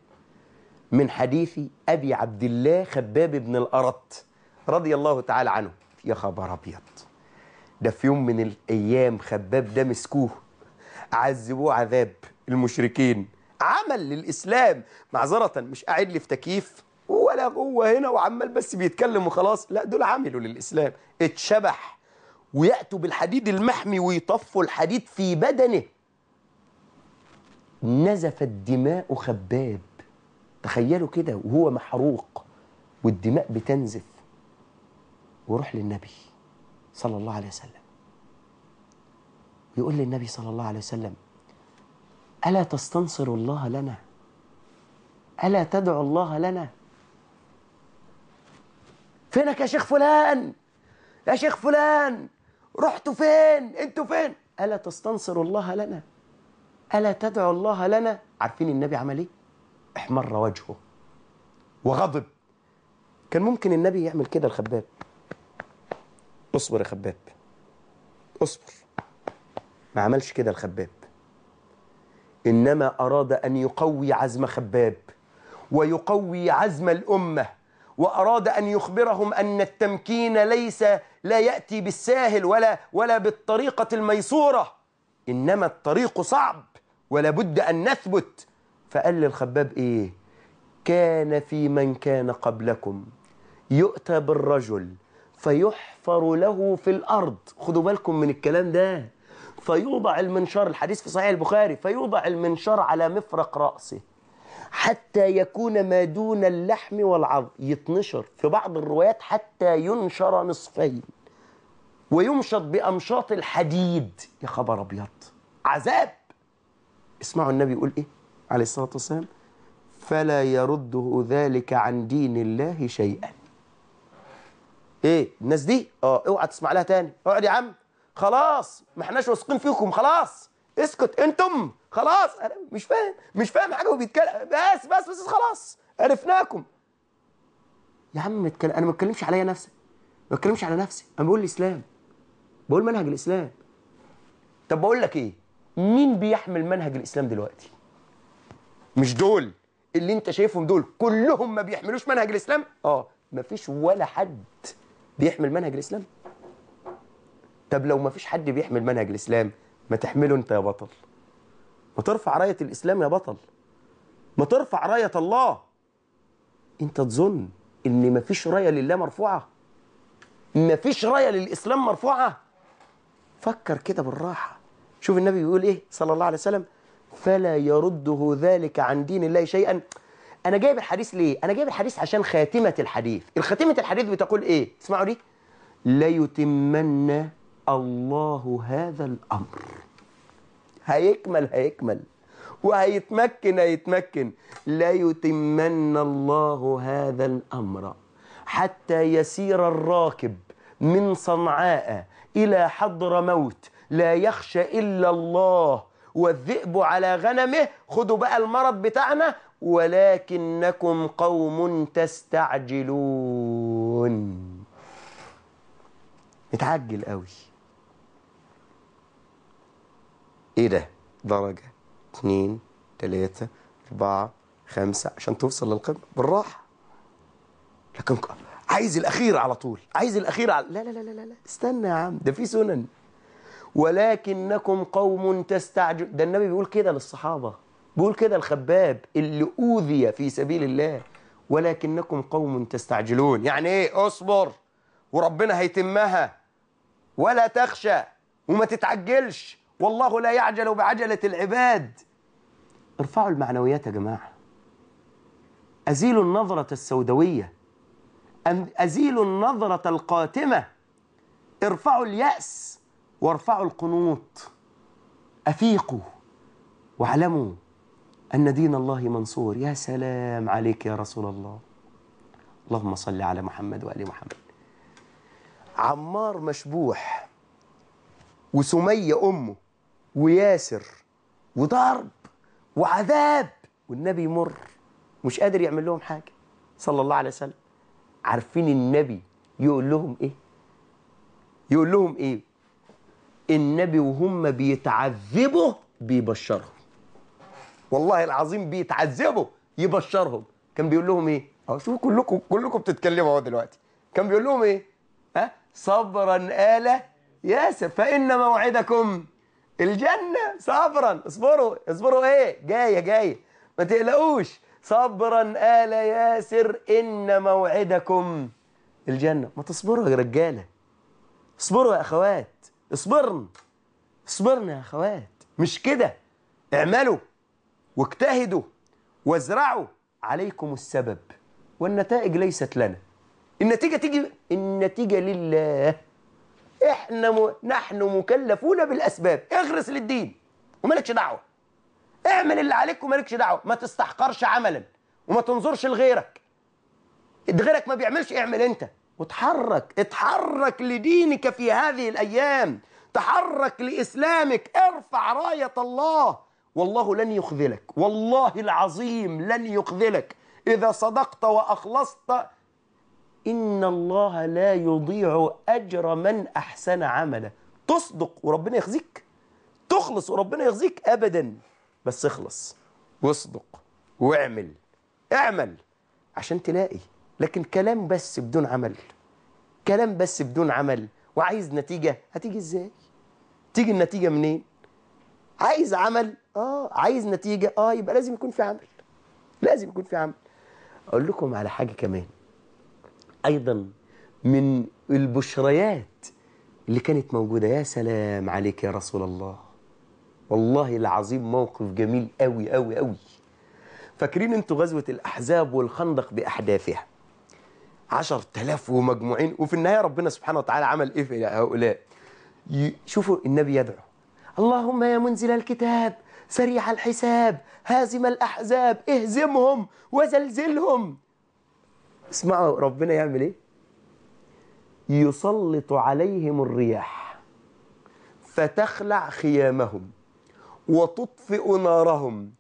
من حديث ابي عبد الله خباب بن الارط رضي الله تعالى عنه يا خبر ابيض ده في يوم من الايام خباب ده مسكوه عذبوه عذاب المشركين عمل للاسلام معذره مش قاعد لي في تكييف ولا هو هنا وعمال بس بيتكلم وخلاص لا دول عملوا للاسلام اتشبح وياتوا بالحديد المحمي ويطفوا الحديد في بدنه نزفت دماء خباب تخيلوا كده وهو محروق والدماء بتنزف وروح للنبي صلى الله عليه وسلم يقول للنبي صلى الله عليه وسلم ألا تستنصر الله لنا ألا تدعو الله لنا فينك يا شيخ فلان يا شيخ فلان رحتوا فين انتوا فين ألا تستنصر الله لنا ألا تدعو الله لنا عارفين النبي عمل ايه احمر وجهه وغضب كان ممكن النبي يعمل كده الخباب اصبر يا خباب اصبر ما عملش كده الخباب إنما أراد أن يقوي عزم خباب ويقوي عزم الأمة وأراد أن يخبرهم أن التمكين ليس لا يأتي بالساهل ولا ولا بالطريقة الميسورة إنما الطريق صعب ولا بد أن نثبت فقال للخباب إيه كان في من كان قبلكم يؤتى بالرجل فيحفر له في الأرض خدوا بالكم من الكلام ده فيوضع المنشار الحديث في صحيح البخاري فيوضع المنشار على مفرق رأسه حتى يكون ما دون اللحم والعظم يتنشر في بعض الروايات حتى ينشر نصفين ويمشط بأمشاط الحديد يا خبر أبيض عذاب اسمعوا النبي يقول إيه عليه الصلاة والسلام فلا يرده ذلك عن دين الله شيئا ايه الناس دي اه اوعى تسمع لها تاني اقعد يا عم خلاص ما احناش واثقين فيكم خلاص اسكت انتم خلاص انا مش فاهم مش فاهم حاجه وبيتكلم بس بس بس خلاص عرفناكم يا عم متكلم انا ما بتكلمش عليا نفسي ما بتكلمش على نفسي انا بقول الاسلام بقول منهج الاسلام طب بقول لك ايه مين بيحمل منهج الاسلام دلوقتي مش دول اللي انت شايفهم دول كلهم ما بيحملوش منهج الاسلام اه ما فيش ولا حد بيحمل منهج الاسلام طب لو ما فيش حد بيحمل منهج الاسلام ما تحمله انت يا بطل ما ترفع رايه الاسلام يا بطل ما ترفع رايه الله انت تظن ان ما فيش رايه لله مرفوعه ما فيش رايه للاسلام مرفوعه فكر كده بالراحه شوف النبي بيقول ايه صلى الله عليه وسلم فلا يرده ذلك عن دين الله شيئا انا جايب الحديث ليه انا جايب الحديث عشان خاتمه الحديث الخاتمه الحديث بتقول ايه اسمعوا دي ليتمن الله هذا الامر هيكمل هيكمل وهيتمكن هيتمكن ليتمن الله هذا الامر حتى يسير الراكب من صنعاء الى حضر موت لا يخشى الا الله والذئب على غنمه خدوا بقى المرض بتاعنا ولكنكم قوم تستعجلون متعجل قوي ايه ده درجة اثنين ثلاثة اربعة خمسة عشان توصل للقمة بالراحة لكن عايز الاخير على طول عايز الاخير على... لا لا لا لا لا استنى يا عم ده في سنن ولكنكم قوم تستعجل ده النبي بيقول كده للصحابة بيقول كده الخباب اللي أوذي في سبيل الله ولكنكم قوم تستعجلون يعني إيه أصبر وربنا هيتمها ولا تخشى وما تتعجلش والله لا يعجل بعجلة العباد ارفعوا المعنويات يا جماعة أزيلوا النظرة السوداوية أزيلوا النظرة القاتمة ارفعوا اليأس وارفعوا القنوط أفيقوا واعلموا أن دين الله منصور يا سلام عليك يا رسول الله اللهم صل على محمد وآل محمد عمار مشبوح وسمية أمه وياسر وضرب وعذاب والنبي يمر مش قادر يعمل لهم حاجة صلى الله عليه وسلم عارفين النبي يقول لهم إيه يقول لهم إيه النبي وهم بيتعذبوا بيبشرهم والله العظيم بيتعذبوا يبشرهم كان بيقول لهم ايه اهو شوفوا كلكم كلكم بتتكلموا اهو دلوقتي كان بيقول لهم ايه ها صبرا آل ياسر فإن موعدكم الجنة صبرا اصبروا اصبروا ايه جاية جاية ما تقلقوش صبرا آل ياسر إن موعدكم الجنة ما تصبروا يا رجالة اصبروا يا أخوات اصبرن اصبرن يا أخوات مش كده اعملوا واجتهدوا وازرعوا عليكم السبب والنتائج ليست لنا النتيجة تيجي النتيجة لله احنا م... نحن مكلفون بالاسباب اغرس للدين ومالكش دعوه اعمل اللي عليك ومالكش دعوه ما تستحقرش عملا وما تنظرش لغيرك غيرك ما بيعملش اعمل انت وتحرك اتحرك لدينك في هذه الايام تحرك لاسلامك ارفع رايه الله والله لن يخذلك والله العظيم لن يخذلك إذا صدقت وأخلصت إن الله لا يضيع أجر من أحسن عملا تصدق وربنا يخزيك تخلص وربنا يخزيك أبدا بس اخلص واصدق واعمل اعمل عشان تلاقي لكن كلام بس بدون عمل كلام بس بدون عمل وعايز نتيجة هتيجي ازاي تيجي النتيجة منين عايز عمل اه عايز نتيجه اه يبقى لازم يكون في عمل لازم يكون في عمل اقول لكم على حاجه كمان ايضا من البشريات اللي كانت موجوده يا سلام عليك يا رسول الله والله العظيم موقف جميل قوي قوي قوي فاكرين انتوا غزوه الاحزاب والخندق باحداثها 10000 ومجموعين وفي النهايه ربنا سبحانه وتعالى عمل ايه في هؤلاء شوفوا النبي يدعو اللهم يا منزل الكتاب سريع الحساب هازم الأحزاب اهزمهم وزلزلهم اسمعوا ربنا يعمل ايه يسلط عليهم الرياح فتخلع خيامهم وتطفئ نارهم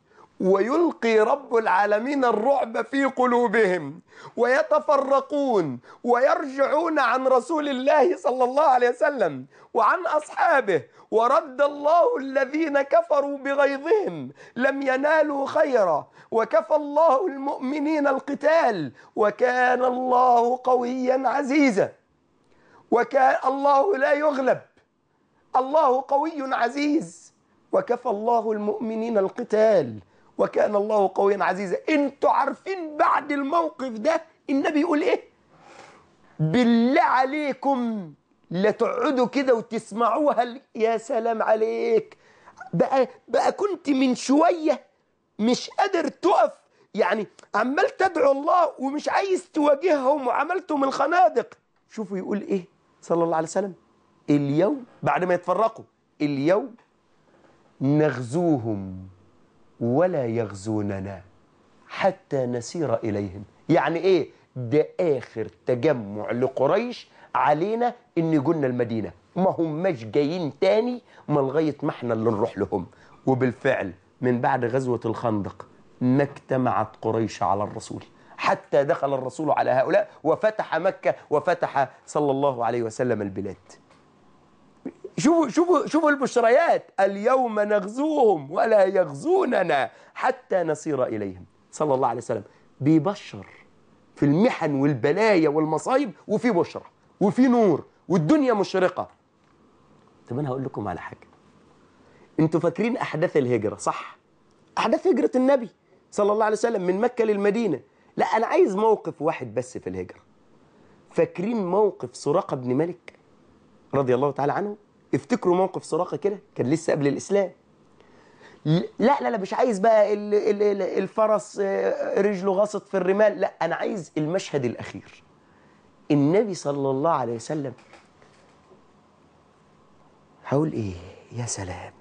ويلقي رب العالمين الرعب في قلوبهم ويتفرقون ويرجعون عن رسول الله صلى الله عليه وسلم وعن أصحابه ورد الله الذين كفروا بغيظهم لم ينالوا خيرا وكفى الله المؤمنين القتال وكان الله قويا عزيزا وكان الله لا يغلب الله قوي عزيز وكفى الله المؤمنين القتال وكان الله قويا عزيزا انتوا عارفين بعد الموقف ده النبي يقول ايه بالله عليكم لا تقعدوا كده وتسمعوها يا سلام عليك بقى بقى كنت من شويه مش قادر تقف يعني عمال تدعو الله ومش عايز تواجههم وعملتهم الخنادق شوفوا يقول ايه صلى الله عليه وسلم اليوم بعد ما يتفرقوا اليوم نغزوهم ولا يغزوننا حتى نسير إليهم يعني إيه ده آخر تجمع لقريش علينا إن يجونا المدينة ما هماش جايين تاني ما لغاية ما احنا اللي نروح لهم وبالفعل من بعد غزوة الخندق ما اجتمعت قريش على الرسول حتى دخل الرسول على هؤلاء وفتح مكة وفتح صلى الله عليه وسلم البلاد شوفوا شوفوا شوفوا البشريات اليوم نغزوهم ولا يغزوننا حتى نصير اليهم صلى الله عليه وسلم بيبشر في المحن والبلايا والمصايب وفي بشرى وفي نور والدنيا مشرقه طب انا هقول لكم على حاجه انتوا فاكرين احداث الهجره صح احداث هجره النبي صلى الله عليه وسلم من مكه للمدينه لا انا عايز موقف واحد بس في الهجره فاكرين موقف سراقه بن مالك رضي الله تعالى عنه افتكروا موقف سراقه كده كان لسه قبل الاسلام لا لا لا مش عايز بقى الفرس آه، رجله غصت في الرمال لا انا عايز المشهد الاخير النبي صلى الله عليه وسلم هقول ايه يا سلام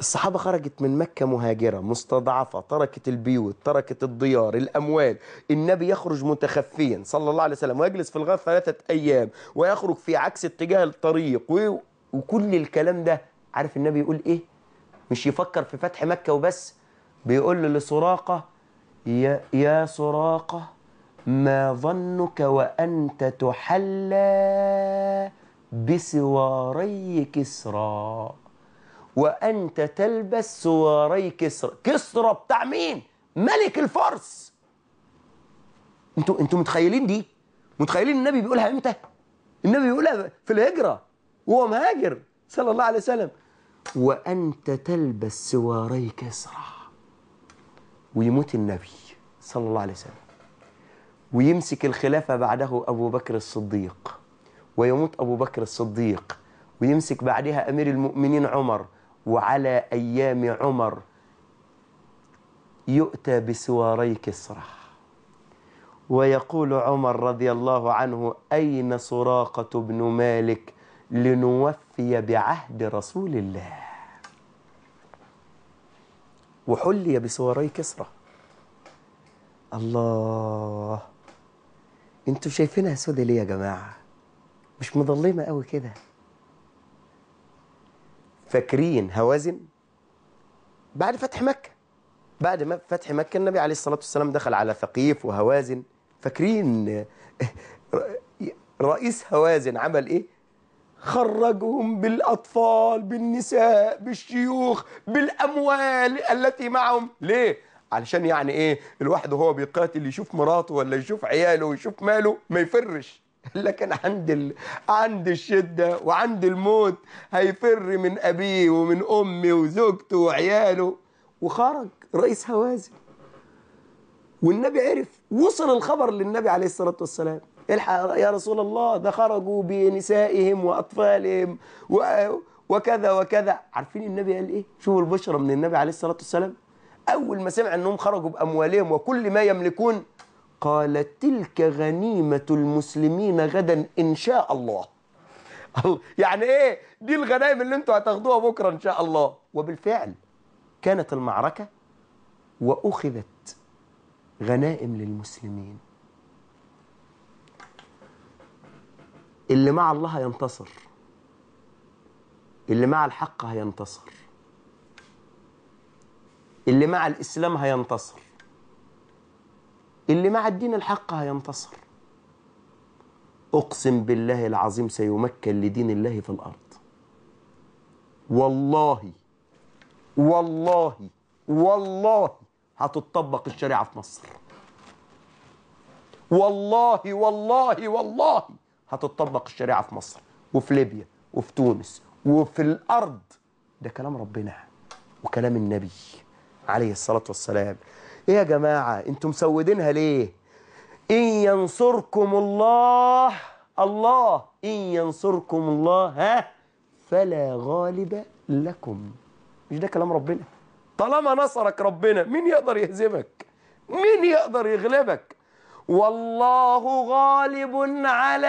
الصحابة خرجت من مكة مهاجرة مستضعفة تركت البيوت تركت الديار الأموال النبي يخرج متخفيا صلى الله عليه وسلم ويجلس في الغار ثلاثة أيام ويخرج في عكس اتجاه الطريق و... وكل الكلام ده عارف النبي يقول ايه مش يفكر في فتح مكة وبس بيقول لسراقة يا, يا سراقة ما ظنك وأنت تحلى بسواري كسرى وأنت تلبس سواري كسرى كسرى بتاع مين؟ ملك الفرس انتوا انتوا متخيلين دي؟ متخيلين النبي بيقولها امتى؟ النبي بيقولها في الهجرة وهو مهاجر صلى الله عليه وسلم وأنت تلبس سواري كسرى ويموت النبي صلى الله عليه وسلم ويمسك الخلافة بعده أبو بكر الصديق ويموت أبو بكر الصديق ويمسك بعدها أمير المؤمنين عمر وعلى أيام عمر يؤتى بسواري كسرى ويقول عمر رضي الله عنه أين سراقة بن مالك لنوفي بعهد رسول الله وحلي بصوري كسرى الله انتوا شايفينها سودة ليه يا جماعة مش مظلمة قوي كده فاكرين هوازن بعد فتح مكة بعد ما فتح مكة النبي عليه الصلاة والسلام دخل على ثقيف وهوازن فاكرين رئيس هوازن عمل ايه خرجهم بالأطفال بالنساء بالشيوخ بالأموال التي معهم ليه؟ علشان يعني ايه الواحد وهو بيقاتل يشوف مراته ولا يشوف عياله ويشوف ماله ما يفرش لكن عند ال... عند الشده وعند الموت هيفر من ابيه ومن امي وزوجته وعياله وخرج رئيس هوازن والنبي عرف وصل الخبر للنبي عليه الصلاه والسلام الحق يا رسول الله ده خرجوا بنسائهم وأطفالهم وكذا وكذا عارفين النبي قال إيه شوفوا البشرة من النبي عليه الصلاة والسلام أول ما سمع أنهم خرجوا بأموالهم وكل ما يملكون قال تلك غنيمة المسلمين غدا إن شاء الله يعني إيه دي الغنائم اللي أنتوا هتاخدوها بكرة إن شاء الله وبالفعل كانت المعركة وأخذت غنائم للمسلمين اللي مع الله هينتصر اللي مع الحق هينتصر اللي مع الإسلام هينتصر اللي مع الدين الحق هينتصر أقسم بالله العظيم سيمكن لدين الله في الأرض والله والله والله هتطبق الشريعة في مصر والله والله والله هتطبق الشريعه في مصر وفي ليبيا وفي تونس وفي الارض ده كلام ربنا وكلام النبي عليه الصلاه والسلام ايه يا جماعه انتم مسودينها ليه ان ينصركم الله الله ان ينصركم الله ها فلا غالب لكم مش ده كلام ربنا طالما نصرك ربنا مين يقدر يهزمك مين يقدر يغلبك والله غالب على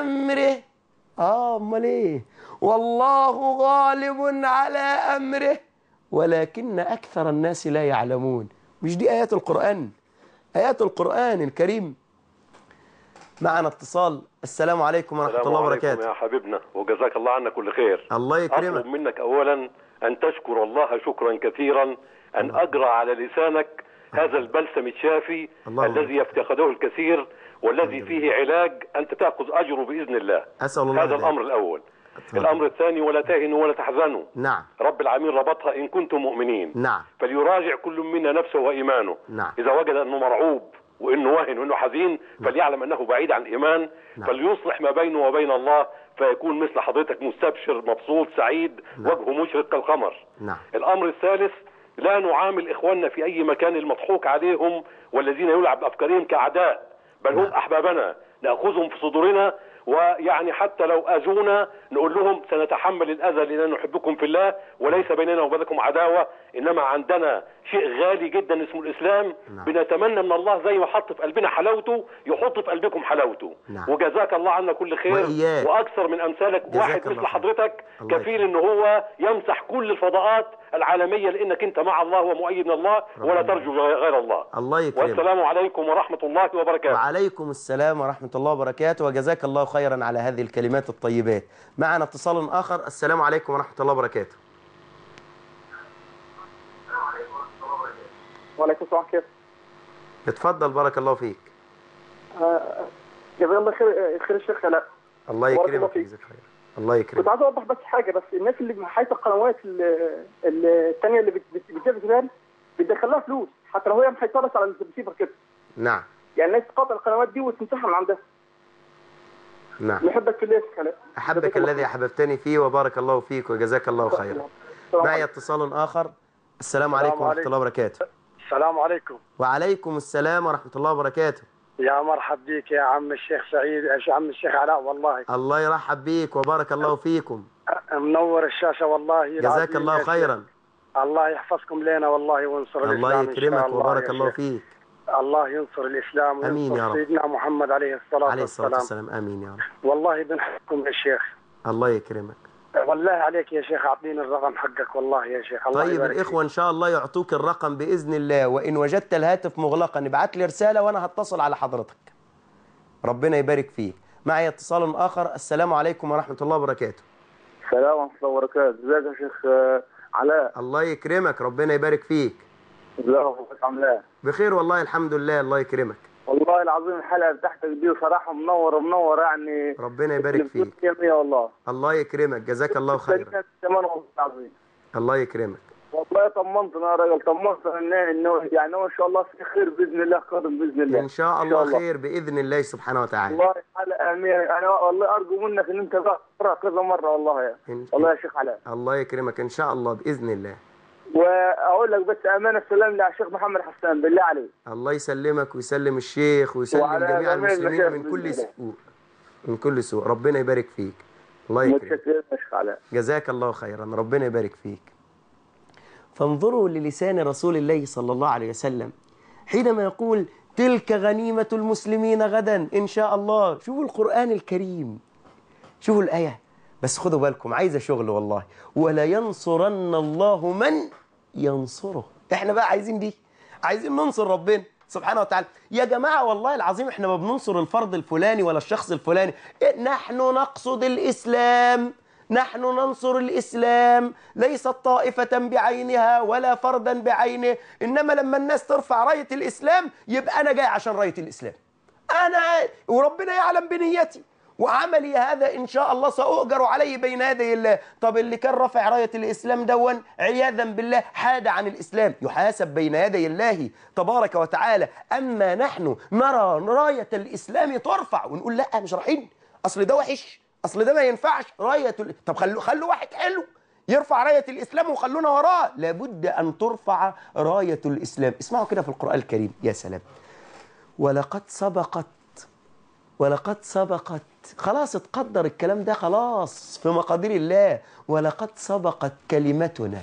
أمره آه أمال إيه والله غالب على أمره ولكن أكثر الناس لا يعلمون مش دي آيات القرآن آيات القرآن الكريم معنا اتصال السلام عليكم ورحمة الله وبركاته يا حبيبنا وجزاك الله عنا كل خير الله يكرمك أطلب منك أولا أن تشكر الله شكرا كثيرا أن أجرى على لسانك هذا البلسم الشافي الذي يفتقده الكثير والذي فيه علاج أنت تأخذ أجره بإذن الله أسأل الله هذا الأمر الأول أتفضل. الأمر الثاني ولا تهنوا ولا تحزنوا نعم رب العالمين ربطها إن كنتم مؤمنين نعم فليراجع كل منا نفسه وإيمانه نعم إذا وجد أنه مرعوب وانه واهن وانه حزين نعم. فليعلم انه بعيد عن الايمان نعم. فليصلح ما بينه وبين الله فيكون مثل حضرتك مستبشر مبسوط سعيد نعم. وجهه مشرق كالقمر نعم. الامر الثالث لا نعامل إخواننا في أي مكان المضحوك عليهم والذين يلعب بأفكارهم كأعداء بل هم نعم. أحبابنا نأخذهم في صدورنا ويعني حتى لو اذونا نقول لهم سنتحمل الاذى لاننا نحبكم في الله وليس بيننا وبينكم عداوه انما عندنا شيء غالي جدا اسمه الاسلام نعم. بنتمنى من الله زي ما حط في قلبنا حلاوته يحط في قلبكم حلاوته نعم. وجزاك الله عنا كل خير وإياك. واكثر من امثالك واحد مثل حضرتك كفيل ان هو يمسح كل الفضاءات العالميه لانك انت مع الله ومؤيد من الله ولا ترجو غير الله الله يكرمك والسلام عليكم ورحمه الله وبركاته وعليكم السلام ورحمه الله وبركاته وجزاك الله خيرا على هذه الكلمات الطيبات معنا اتصال اخر السلام عليكم ورحمه الله وبركاته وعليكم السلام كيف اتفضل بارك الله فيك آه، جزاك الله خير آه، خير الشيخ علاء الله يكرمك جزاك خير الله يكرمك كنت عايز اوضح بس حاجه بس الناس اللي من حيث القنوات الثانيه اللي بتجيب بتدخل بتدخلها فلوس حتى لو هي محيطرت على الريسيفر كده نعم يعني الناس تقاطع القنوات دي وتمسحها من عندها نعم نحبك في الله يا احبك الذي احببتني فيه وبارك الله فيك وجزاك الله خيرا معي اتصال اخر السلام عليكم ورحمه الله وبركاته السلام عليكم وعليكم السلام ورحمة الله وبركاته يا مرحب بك يا عم الشيخ سعيد يا عم الشيخ علاء والله الله يرحب بيك وبارك الله فيكم منور الشاشة والله جزاك الله خيرا الله يحفظكم لنا والله وينصر الله الإسلام يكرمك الله وبارك الله فيك الله ينصر الإسلام وينصر أمين يا رب سيدنا محمد عليه الصلاة, عليه الصلاة والسلام. والسلام أمين يا رب والله بنحبكم يا شيخ الله يكرمك والله عليك يا شيخ اعطيني الرقم حقك والله يا شيخ الله طيب الاخوه ان شاء الله يعطوك الرقم باذن الله وان وجدت الهاتف مغلقا ابعت لي رساله وانا هتصل على حضرتك ربنا يبارك فيك معي اتصال اخر السلام عليكم ورحمه الله وبركاته السلام ورحمه الله وبركاته ازيك يا شيخ آه، علاء الله يكرمك ربنا يبارك فيك لا عامل إيه؟ بخير والله الحمد لله الله يكرمك والله العظيم الحلقه بتاعتك دي صراحه منور منور يعني ربنا يبارك فيك يا والله الله يكرمك جزاك الله خيرا كمان والله العظيم الله يكرمك والله طمنتنا يا راجل طمنت ان انه يعني هو ان شاء الله في خير باذن الله قادم باذن الله ان شاء الله, إن شاء الله. خير باذن الله سبحانه وتعالى والله الحلقه يعني انا والله ارجو منك ان انت تقرا كذا مره والله يعني. والله يا شيخ علاء الله يكرمك ان شاء الله باذن الله واقول لك بس امانه السلام للشيخ محمد حسان بالله عليك الله يسلمك ويسلم الشيخ ويسلم جميع المسلمين من كل سوء من كل سوء ربنا يبارك فيك الله يكرمك جزاك الله خيرا ربنا يبارك فيك فانظروا للسان رسول الله صلى الله عليه وسلم حينما يقول تلك غنيمة المسلمين غدا إن شاء الله شوفوا القرآن الكريم شوفوا الآية بس خذوا بالكم عايزة شغل والله ولا ينصرن الله من ينصره احنا بقى عايزين دي عايزين ننصر ربنا سبحانه وتعالى يا جماعة والله العظيم احنا ما بننصر الفرد الفلاني ولا الشخص الفلاني إيه نحن نقصد الإسلام نحن ننصر الإسلام ليست طائفة بعينها ولا فردا بعينه إنما لما الناس ترفع راية الإسلام يبقى أنا جاي عشان راية الإسلام أنا وربنا يعلم بنيتي وعملي هذا إن شاء الله سأؤجر عليه بين يدي الله طب اللي كان رافع راية الإسلام دون عياذا بالله حاد عن الإسلام يحاسب بين يدي الله تبارك وتعالى أما نحن نرى راية الإسلام ترفع ونقول لا مش رايحين أصل ده وحش أصل ده ما ينفعش راية ال... طب خلوا خلوا واحد حلو يرفع راية الإسلام وخلونا وراه لابد أن ترفع راية الإسلام اسمعوا كده في القرآن الكريم يا سلام ولقد سبقت ولقد سبقت خلاص اتقدر الكلام ده خلاص في مقادير الله ولقد سبقت كلمتنا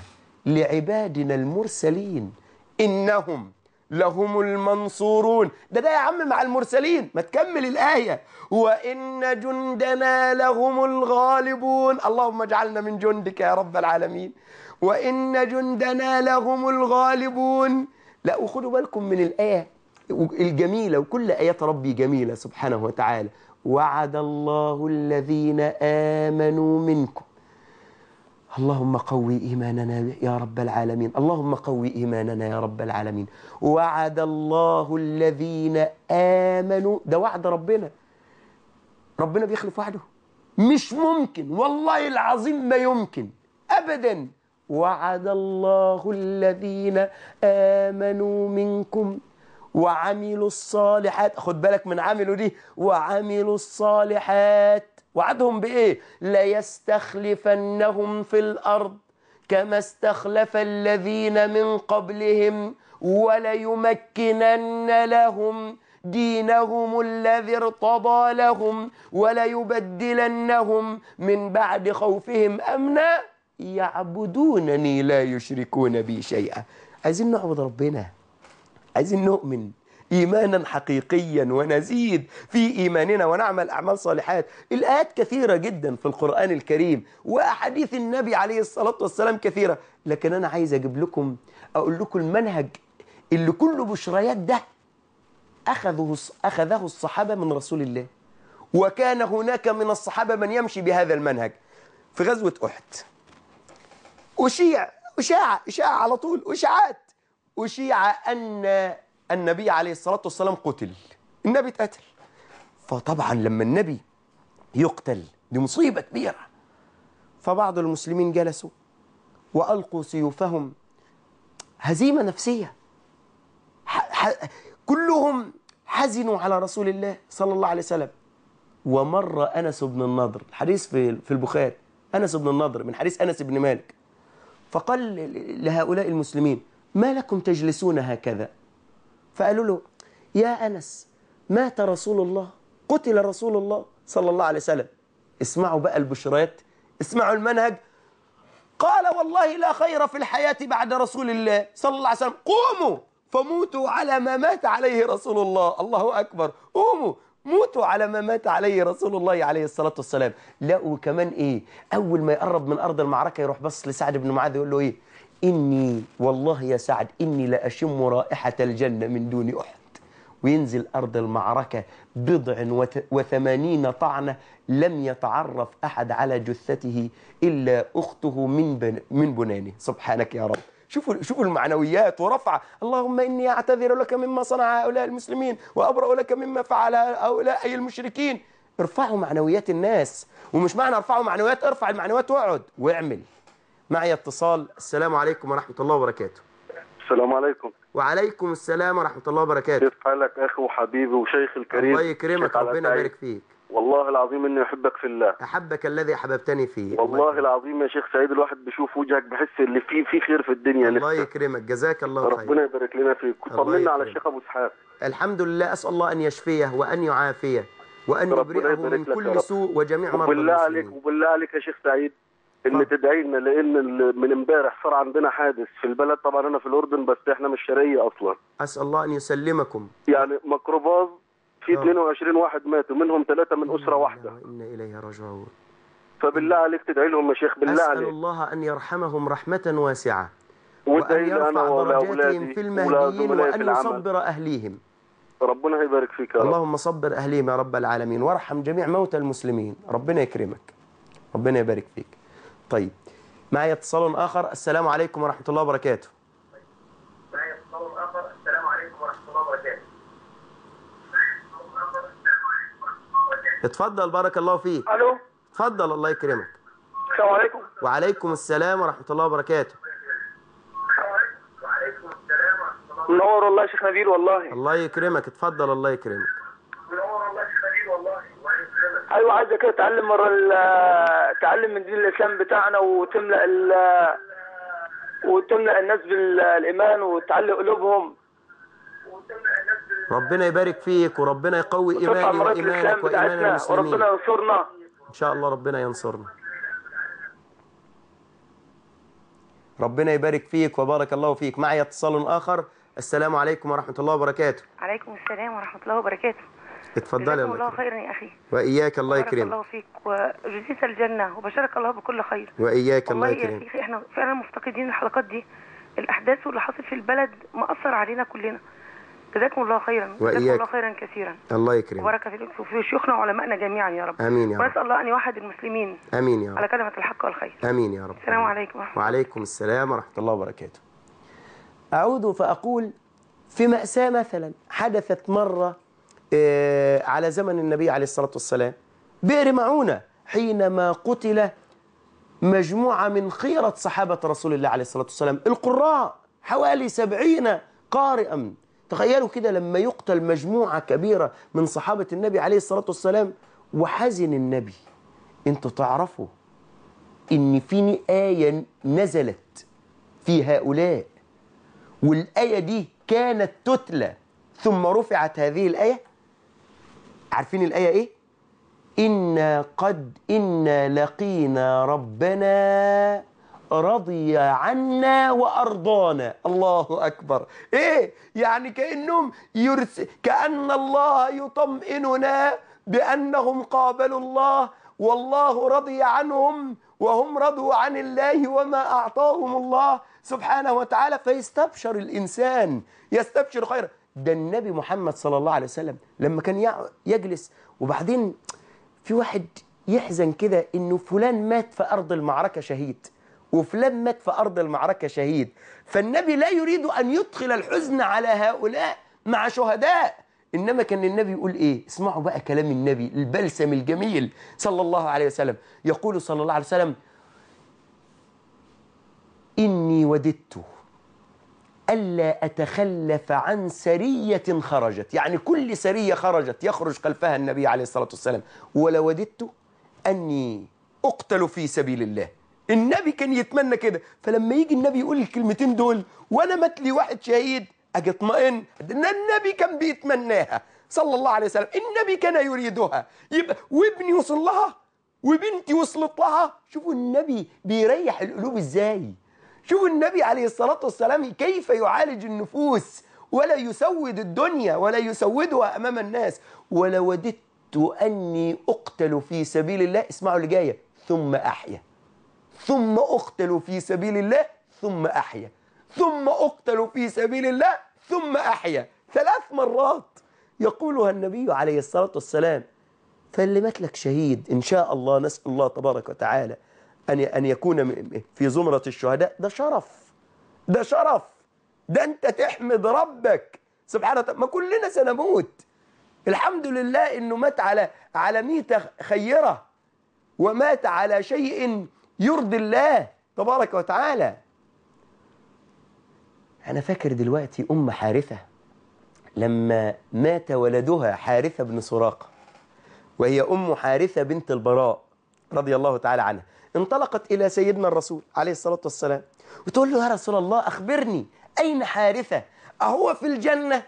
لعبادنا المرسلين إنهم لهم المنصورون ده ده يا عم مع المرسلين ما تكمل الآية وإن جندنا لهم الغالبون اللهم اجعلنا من جندك يا رب العالمين وإن جندنا لهم الغالبون لا وخدوا بالكم من الآية الجميلة وكل آيات ربي جميلة سبحانه وتعالى وعد الله الذين آمنوا منكم اللهم قوي إيماننا يا رب العالمين اللهم قوي إيماننا يا رب العالمين وعد الله الذين آمنوا ده وعد ربنا ربنا بيخلف وعده مش ممكن والله العظيم ما يمكن أبدا وعد الله الذين آمنوا منكم وعملوا الصالحات خد بالك من عملوا دي وعملوا الصالحات وعدهم بإيه ليستخلفنهم في الأرض كما استخلف الذين من قبلهم وليمكنن لهم دينهم الذي ارتضى لهم وليبدلنهم من بعد خوفهم أمنا يعبدونني لا يشركون بي شيئا عايزين نعبد ربنا عايزين نؤمن إيمانا حقيقيا ونزيد في إيماننا ونعمل أعمال صالحات الآيات كثيرة جدا في القرآن الكريم وأحاديث النبي عليه الصلاة والسلام كثيرة لكن أنا عايز أجيب لكم أقول لكم المنهج اللي كله بشريات ده أخذه, أخذه الصحابة من رسول الله وكان هناك من الصحابة من يمشي بهذا المنهج في غزوة أحد أشيع أشاعة أشاعة على طول أشاعات أشيع أن النبي عليه الصلاة والسلام قتل النبي اتقتل فطبعا لما النبي يقتل دي مصيبة كبيرة فبعض المسلمين جلسوا وألقوا سيوفهم هزيمة نفسية كلهم حزنوا على رسول الله صلى الله عليه وسلم ومر أنس بن النضر الحديث في في البخاري أنس بن النضر من حديث أنس بن مالك فقال لهؤلاء المسلمين ما لكم تجلسون هكذا فقالوا له يا أنس مات رسول الله قتل رسول الله صلى الله عليه وسلم اسمعوا بقى البشريات اسمعوا المنهج قال والله لا خير في الحياة بعد رسول الله صلى الله عليه وسلم قوموا فموتوا على ما مات عليه رسول الله الله أكبر قوموا موتوا على ما مات عليه رسول الله عليه الصلاة والسلام لقوا كمان إيه أول ما يقرب من أرض المعركة يروح بص لسعد بن معاذ يقول له إيه إني والله يا سعد إني لأشم رائحة الجنة من دون أحد وينزل أرض المعركة بضع وثمانين طعنة لم يتعرف أحد على جثته إلا أخته من, بن من بنانه سبحانك يا رب شوفوا شوفوا المعنويات ورفع اللهم اني اعتذر لك مما صنع هؤلاء المسلمين وابرا لك مما فعل هؤلاء أي المشركين ارفعوا معنويات الناس ومش معنى ارفعوا معنويات ارفع المعنويات واقعد واعمل معي اتصال السلام عليكم ورحمة الله وبركاته السلام عليكم وعليكم السلام ورحمة الله وبركاته كيف حالك أخي وحبيبي وشيخ الكريم الله يكرمك ربنا يبارك فيك والله العظيم اني احبك في الله احبك الذي احببتني فيه والله العظيم يا شيخ سعيد الواحد بيشوف وجهك بحس ان في في خير في الدنيا الله لسه. يكرمك جزاك الله خير ربنا يبارك لنا فيك طمنا على الشيخ ابو اسحاق الحمد لله اسال الله ان يشفيه وان يعافيه وان يبرئه من كل سوء وجميع مرضى وبالله عليك وبالله عليك يا شيخ سعيد ان تدعينا لان من امبارح صار عندنا حادث في البلد طبعا انا في الاردن بس احنا مش شرقيه اصلا اسال الله ان يسلمكم يعني ميكروباص في 22 آه. واحد ماتوا منهم ثلاثه من اسره واحده انا اليه راجعون فبالله عليك تدعي لهم يا شيخ بالله عليك اسال الله ان يرحمهم رحمه واسعه وان يرفع درجاتهم في المهديين وان يصبر اهليهم ربنا يبارك فيك يا رب. اللهم صبر اهليهم يا رب العالمين وارحم جميع موتى المسلمين ربنا يكرمك ربنا يبارك فيك طيب معي اتصال آخر السلام عليكم ورحمة الله وبركاته معي اتصال آخر السلام عليكم ورحمة الله وبركاته اتفضل بارك الله فيك الو اتفضل الله يكرمك السلام عليكم وعليكم السلام ورحمة الله وبركاته منور والله يا شيخ نبيل والله الله يكرمك اتفضل الله يكرمك ايوه عايزه كده تعلم مره تعلم من دين الاسلام بتاعنا وتملا وتملا الناس بالايمان وتعلي قلوبهم ربنا يبارك فيك وربنا يقوي ايماني وايمانك وايمان المسلمين وربنا ينصرنا ان شاء الله ربنا ينصرنا ربنا يبارك فيك وبارك الله فيك معي اتصال اخر السلام عليكم ورحمه الله وبركاته عليكم السلام ورحمه الله وبركاته اتفضلي الله خيرا يا اخي واياك الله يكرمك الله فيك وجزيت الجنه وبشرك الله بكل خير واياك الله يكرمك والله يا احنا فعلا مفتقدين الحلقات دي الاحداث واللي حاصل في البلد مأثر علينا كلنا جزاكم الله خيرا جزاكم الله خيرا كثيرا الله يكرمك وبارك في شيوخنا وعلمائنا جميعا يا رب امين يا رب ونسال الله ان يوحد المسلمين امين يا رب على كلمه الحق والخير امين يا رب السلام عليكم ورحمه الله وعليكم السلام ورحمه الله وبركاته اعود فاقول في مأساة مثلا حدثت مرة آه، على زمن النبي عليه الصلاة والسلام بئر معونة حينما قتل مجموعة من خيرة صحابة رسول الله عليه الصلاة والسلام القراء حوالي سبعين قارئا تخيلوا كده لما يقتل مجموعة كبيرة من صحابة النبي عليه الصلاة والسلام وحزن النبي انتوا تعرفوا ان في آية نزلت في هؤلاء والآية دي كانت تتلى ثم رفعت هذه الآية عارفين الآية إيه؟ إنا قد إنا لقينا ربنا رضي عنا وأرضانا الله أكبر إيه يعني كأنهم يرس كأن الله يطمئننا بأنهم قابلوا الله والله رضي عنهم وهم رضوا عن الله وما أعطاهم الله سبحانه وتعالى فيستبشر الإنسان يستبشر خيرا ده النبي محمد صلى الله عليه وسلم لما كان يجلس وبعدين في واحد يحزن كده انه فلان مات في ارض المعركه شهيد وفلان مات في ارض المعركه شهيد فالنبي لا يريد ان يدخل الحزن على هؤلاء مع شهداء انما كان النبي يقول ايه اسمعوا بقى كلام النبي البلسم الجميل صلى الله عليه وسلم يقول صلى الله عليه وسلم اني وددت ألا أتخلف عن سرية خرجت يعني كل سرية خرجت يخرج خلفها النبي عليه الصلاة والسلام ولوددت أني أقتل في سبيل الله النبي كان يتمنى كده فلما يجي النبي يقول الكلمتين دول وأنا مات لي واحد شهيد أجي أطمئن إن النبي كان بيتمناها صلى الله عليه وسلم النبي كان يريدها يبقى وابني وصل لها وبنتي وصلت لها شوفوا النبي بيريح القلوب إزاي شوف النبي عليه الصلاة والسلام كيف يعالج النفوس ولا يسود الدنيا ولا يسودها أمام الناس ولا وددت أني أقتل في سبيل الله اسمعوا اللي جاية ثم أحيا ثم أقتل في سبيل الله ثم أحيا ثم أقتل في سبيل الله ثم أحيا ثلاث مرات يقولها النبي عليه الصلاة والسلام فاللي مات لك شهيد إن شاء الله نسأل الله تبارك وتعالى أن أن يكون في زمرة الشهداء ده شرف ده شرف ده أنت تحمد ربك سبحانه وتعالى ما كلنا سنموت الحمد لله أنه مات على على ميتة خيرة ومات على شيء يرضي الله تبارك وتعالى أنا فاكر دلوقتي أم حارثة لما مات ولدها حارثة بن سراقة وهي أم حارثة بنت البراء رضي الله تعالى عنها انطلقت إلى سيدنا الرسول عليه الصلاة والسلام وتقول له يا رسول الله أخبرني أين حارثة أهو في الجنة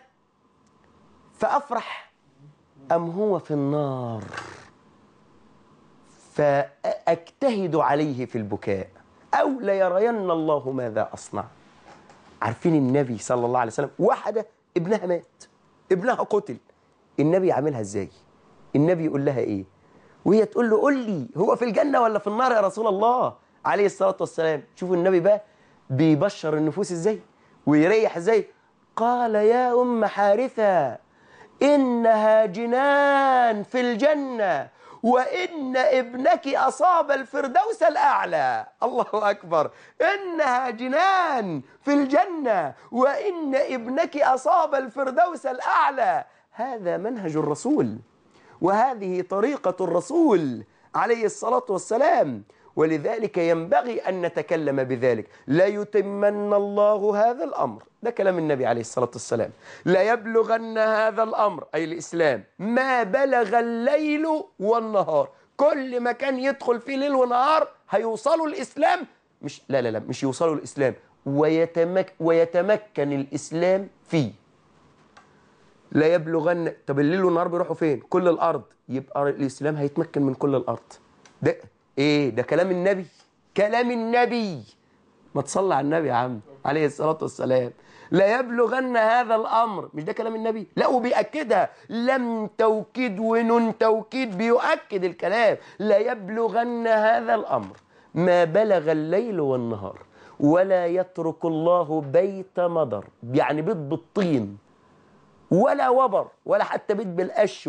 فأفرح أم هو في النار فأجتهد عليه في البكاء أو ليرين الله ماذا أصنع عارفين النبي صلى الله عليه وسلم واحدة ابنها مات ابنها قتل النبي عاملها ازاي النبي يقول لها ايه وهي تقول له قول لي هو في الجنة ولا في النار يا رسول الله عليه الصلاة والسلام شوفوا النبي بقى بيبشر النفوس ازاي ويريح ازاي قال يا أم حارثة إنها جنان في الجنة وإن ابنك أصاب الفردوس الأعلى الله أكبر إنها جنان في الجنة وإن ابنك أصاب الفردوس الأعلى هذا منهج الرسول وهذه طريقة الرسول عليه الصلاة والسلام ولذلك ينبغي أن نتكلم بذلك لا يتمن الله هذا الأمر ده كلام النبي عليه الصلاة والسلام لا يبلغن هذا الأمر أي الإسلام ما بلغ الليل والنهار كل مكان يدخل فيه ليل ونهار هيوصلوا الإسلام مش لا لا لا مش يوصلوا الإسلام ويتمك ويتمكن الإسلام فيه لا يبلغن طب الليل والنهار بيروحوا فين كل الارض يبقى الاسلام هيتمكن من كل الارض ده ايه ده كلام النبي كلام النبي ما تصلي على النبي يا عم عليه الصلاه والسلام لا يبلغن هذا الامر مش ده كلام النبي لا وبياكدها لم توكيد ونون توكيد بيؤكد الكلام لا يبلغن هذا الامر ما بلغ الليل والنهار ولا يترك الله بيت مضر يعني بيت بالطين ولا وبر ولا حتى بيت بالقش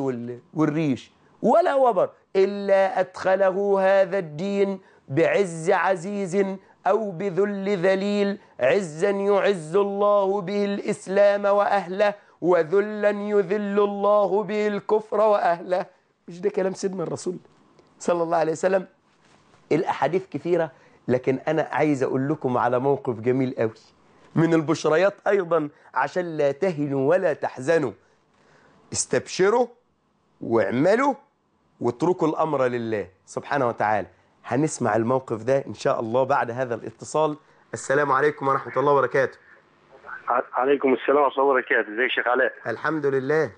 والريش ولا وبر إلا أدخله هذا الدين بعز عزيز أو بذل ذليل عزا يعز الله به الإسلام وأهله وذلا يذل الله به الكفر وأهله مش ده كلام سيدنا الرسول صلى الله عليه وسلم الأحاديث كثيرة لكن أنا عايز أقول لكم على موقف جميل قوي من البشريات أيضا عشان لا تهنوا ولا تحزنوا استبشروا واعملوا واتركوا الأمر لله سبحانه وتعالى هنسمع الموقف ده إن شاء الله بعد هذا الاتصال السلام عليكم ورحمة الله وبركاته عليكم السلام ورحمة الله وبركاته ازيك شيخ علاء الحمد لله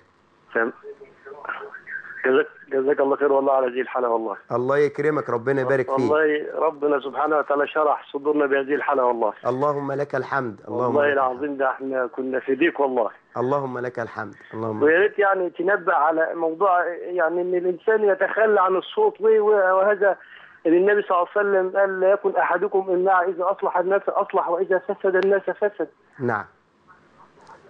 جزاك جزاك الله خير والله على هذه الحلقه والله الله يكرمك ربنا يبارك فيك والله ربنا سبحانه وتعالى شرح صدورنا بهذه الحلقه والله اللهم لك الحمد اللهم والله العظيم ده احنا كنا في ضيق والله اللهم لك الحمد اللهم ويا ريت يعني تنبه على موضوع يعني ان الانسان يتخلى عن الصوت وهذا النبي صلى الله عليه وسلم قال لا يكن احدكم الا اذا اصلح الناس اصلح واذا فسد الناس فسد نعم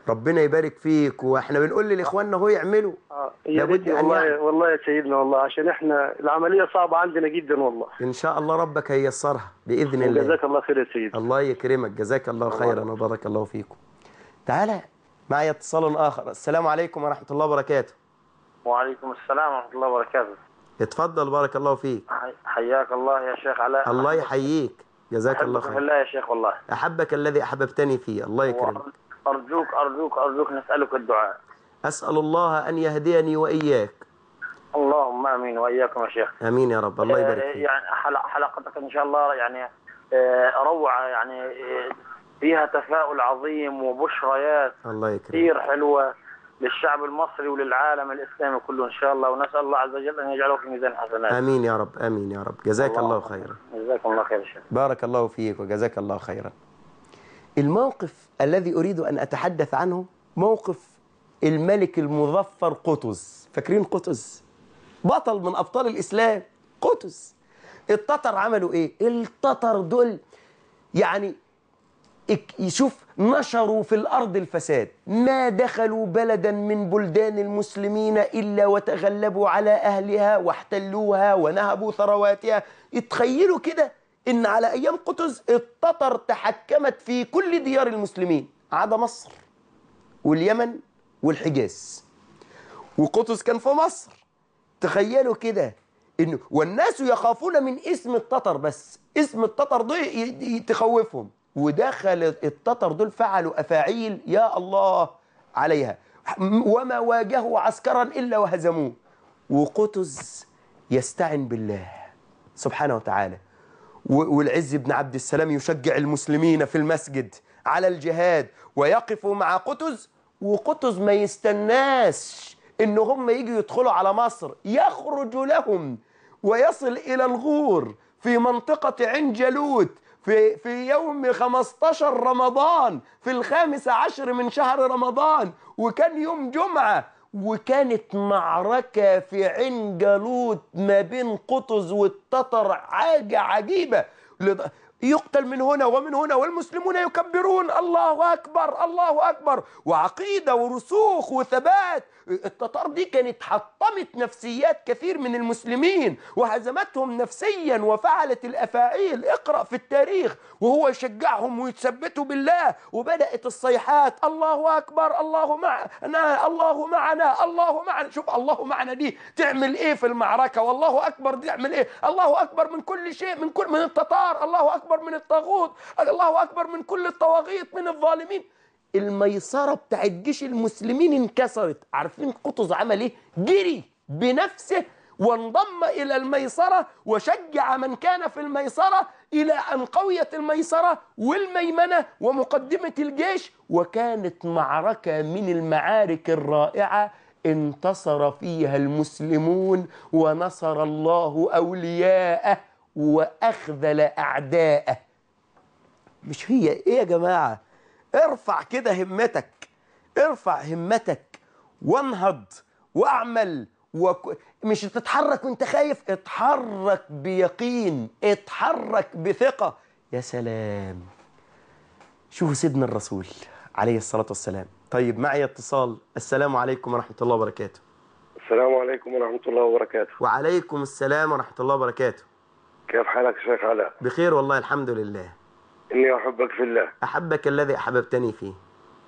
ربنا يبارك فيك واحنا بنقول لاخواننا اهو يعملوا اه يا لابد والله يعني. والله يا سيدنا والله عشان احنا العمليه صعبه عندنا جدا والله ان شاء الله ربك هيسرها باذن الله جزاك الله خير يا سيدي الله يكرمك جزاك الله خيرا وبارك الله فيكم تعالى معي اتصال اخر السلام عليكم ورحمه الله وبركاته وعليكم السلام ورحمه الله وبركاته اتفضل بارك الله فيك حياك الله يا شيخ علاء الله يحييك جزاك الله خير الله يا شيخ والله احبك الذي احببتني فيه الله يكرمك أرجوك أرجوك أرجوك نسألك الدعاء أسأل الله أن يهديني وإياك اللهم آمين وإياكم يا شيخ آمين يا رب الله آه، يبارك فيك يعني حلقتك إن شاء الله يعني آه، روعة يعني آه، فيها تفاؤل عظيم وبشريات الله يكرمك كثير حلوة للشعب المصري وللعالم الإسلامي كله إن شاء الله ونسأل الله عز وجل أن يجعله في ميزان حسنات آمين يا رب آمين يا رب جزاك الله, الله خيرا جزاك الله خير شيخ بارك الله فيك وجزاك الله خيرا الموقف الذي أريد أن أتحدث عنه موقف الملك المظفر قطز فاكرين قطز بطل من أبطال الإسلام قطز التتر عملوا إيه التتر دول يعني يشوف نشروا في الأرض الفساد ما دخلوا بلدا من بلدان المسلمين إلا وتغلبوا على أهلها واحتلوها ونهبوا ثرواتها اتخيلوا كده إن على أيام قطز التتر تحكمت في كل ديار المسلمين عدا مصر واليمن والحجاز وقطز كان في مصر تخيلوا كده إنه والناس يخافون من اسم التتر بس اسم التتر ده تخوفهم ودخل التتر دول فعلوا أفاعيل يا الله عليها وما واجهوا عسكرا إلا وهزموه وقطز يستعن بالله سبحانه وتعالى والعز بن عبد السلام يشجع المسلمين في المسجد على الجهاد ويقف مع قطز وقطز ما يستناش ان هم يجوا يدخلوا على مصر يخرج لهم ويصل الى الغور في منطقه عين جالوت في في يوم 15 رمضان في الخامس عشر من شهر رمضان وكان يوم جمعه وكانت معركة في عين جالوت ما بين قطز والتتر حاجة عجيبة يقتل من هنا ومن هنا والمسلمون يكبرون الله أكبر الله أكبر وعقيدة ورسوخ وثبات التتار دي كانت حطمت نفسيات كثير من المسلمين وهزمتهم نفسيا وفعلت الأفاعيل اقرأ في التاريخ وهو يشجعهم ويتثبتوا بالله وبدأت الصيحات الله أكبر الله معنا الله معنا الله معنا شوف الله معنا دي تعمل إيه في المعركة والله أكبر دي تعمل إيه الله أكبر من كل شيء من كل من التتار الله أكبر أكبر من الطاغوت الله أكبر من كل الطواغيت من الظالمين الميسرة بتاعت جيش المسلمين انكسرت عارفين قطز عمل إيه؟ جري بنفسه وانضم إلى الميسرة وشجع من كان في الميسرة إلى أن قويت الميسرة والميمنة ومقدمة الجيش وكانت معركة من المعارك الرائعة انتصر فيها المسلمون ونصر الله أولياءه واخذل اعداءه مش هي ايه يا جماعه ارفع كده همتك ارفع همتك وانهض واعمل وك... مش تتحرك وانت خايف اتحرك بيقين اتحرك بثقة يا سلام شوفوا سيدنا الرسول عليه الصلاة والسلام طيب معي اتصال السلام عليكم ورحمة الله وبركاته السلام عليكم ورحمة الله وبركاته وعليكم السلام ورحمة الله وبركاته كيف حالك شيخ علاء؟ بخير والله الحمد لله إني أحبك في الله أحبك الذي أحببتني فيه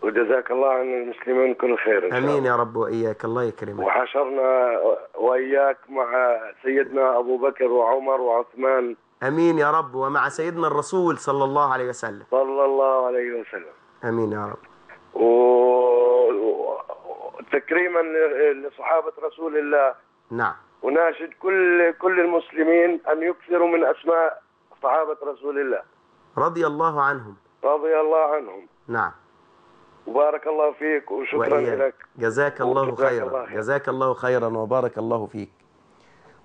وجزاك الله عن المسلمين كل خير إن شاء الله. امين يا رب واياك الله يكرمك وحشرنا واياك مع سيدنا ابو بكر وعمر وعثمان امين يا رب ومع سيدنا الرسول صلى الله عليه وسلم صلى الله عليه وسلم امين يا رب و... تكريما لصحابه رسول الله نعم وناشد كل كل المسلمين أن يكثروا من أسماء صحابة رسول الله رضي الله عنهم رضي الله عنهم نعم وبارك الله فيك وشكرا وإياك. لك جزاك الله خيرا الله. جزاك الله خيرا وبارك الله فيك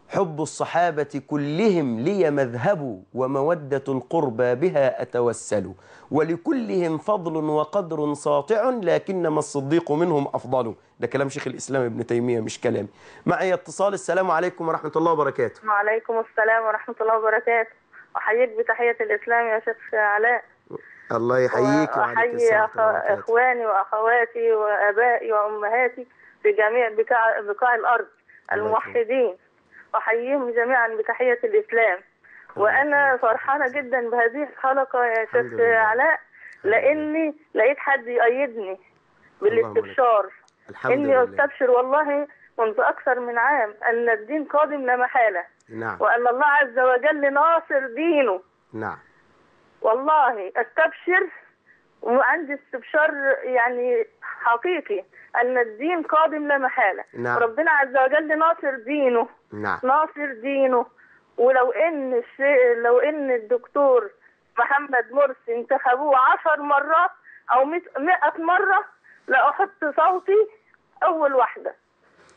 حب الصحابة كلهم لي مذهب ومودة القربى بها أتوسل ولكلهم فضل وقدر ساطع لكنما الصديق منهم أفضل ده كلام شيخ الإسلام ابن تيمية مش كلامي معي اتصال السلام عليكم ورحمة الله وبركاته وعليكم السلام ورحمة الله وبركاته أحييك بتحية الإسلام يا شيخ علاء الله يحييك السلام أخ... إخواني وأخواتي وأبائي وأمهاتي في جميع بقاع, بقاع الأرض الموحدين أحييهم جميعا بتحية الإسلام طيب، وأنا طيب. فرحانة جدا بهذه الحلقة يا شيخ علاء لأني لقيت حد يؤيدني بالاستبشار إني أستبشر والله منذ أكثر من عام أن الدين قادم لا محالة نعم. وأن الله عز وجل ناصر دينه نعم والله أستبشر وعندي استبشار يعني حقيقي ان الدين قادم لا محاله نعم. ربنا عز وجل ناصر دينه نعم. ناصر دينه ولو ان الشيء لو ان الدكتور محمد مرسي انتخبوه عشر مرات او مئة مرة لأحط صوتي اول واحدة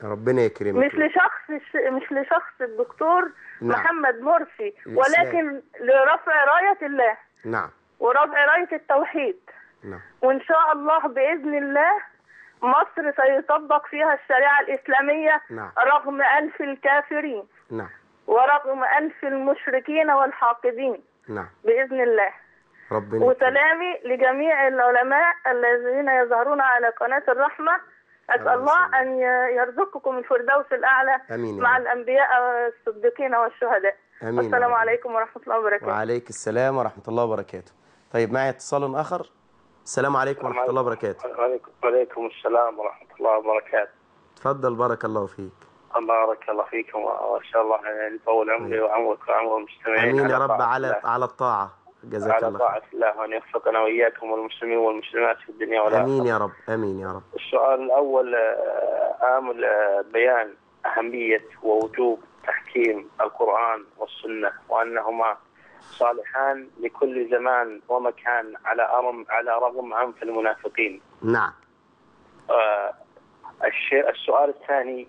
ربنا يكرمك مش لشخص مش لشخص الدكتور نعم. محمد مرسي ولكن لرفع راية الله نعم ورفع راية التوحيد نعم وإن شاء الله بإذن الله مصر سيطبق فيها الشريعة الإسلامية نعم. رغم ألف الكافرين نعم. ورغم ألف المشركين والحاقدين نعم. بإذن الله ربنا وسلامي لجميع العلماء الذين يظهرون على قناة الرحمة أسأل الله أن يرزقكم الفردوس الأعلى أمين مع الأنبياء والصديقين والشهداء أمين والسلام عليكم ورحمة الله وبركاته وعليك السلام ورحمة الله وبركاته طيب معي اتصال آخر السلام عليكم ورحمة الله وبركاته وعليكم السلام ورحمة الله وبركاته تفضل بارك الله فيك بارك الله فيكم وان شاء الله يطول عمري طيب. وعمرك وعمر المستمعين امين يا رب على على الطاعه جزاك الله على طاعه الله وان يوفقنا واياكم والمسلمين والمسلمات في الدنيا والاخره امين يا رب امين يا رب السؤال الاول آه، امل بيان اهميه ووجوب تحكيم القران والسنه وانهما صالحان لكل زمان ومكان على أرم على رغم عنف المنافقين. نعم. آه الشيء السؤال الثاني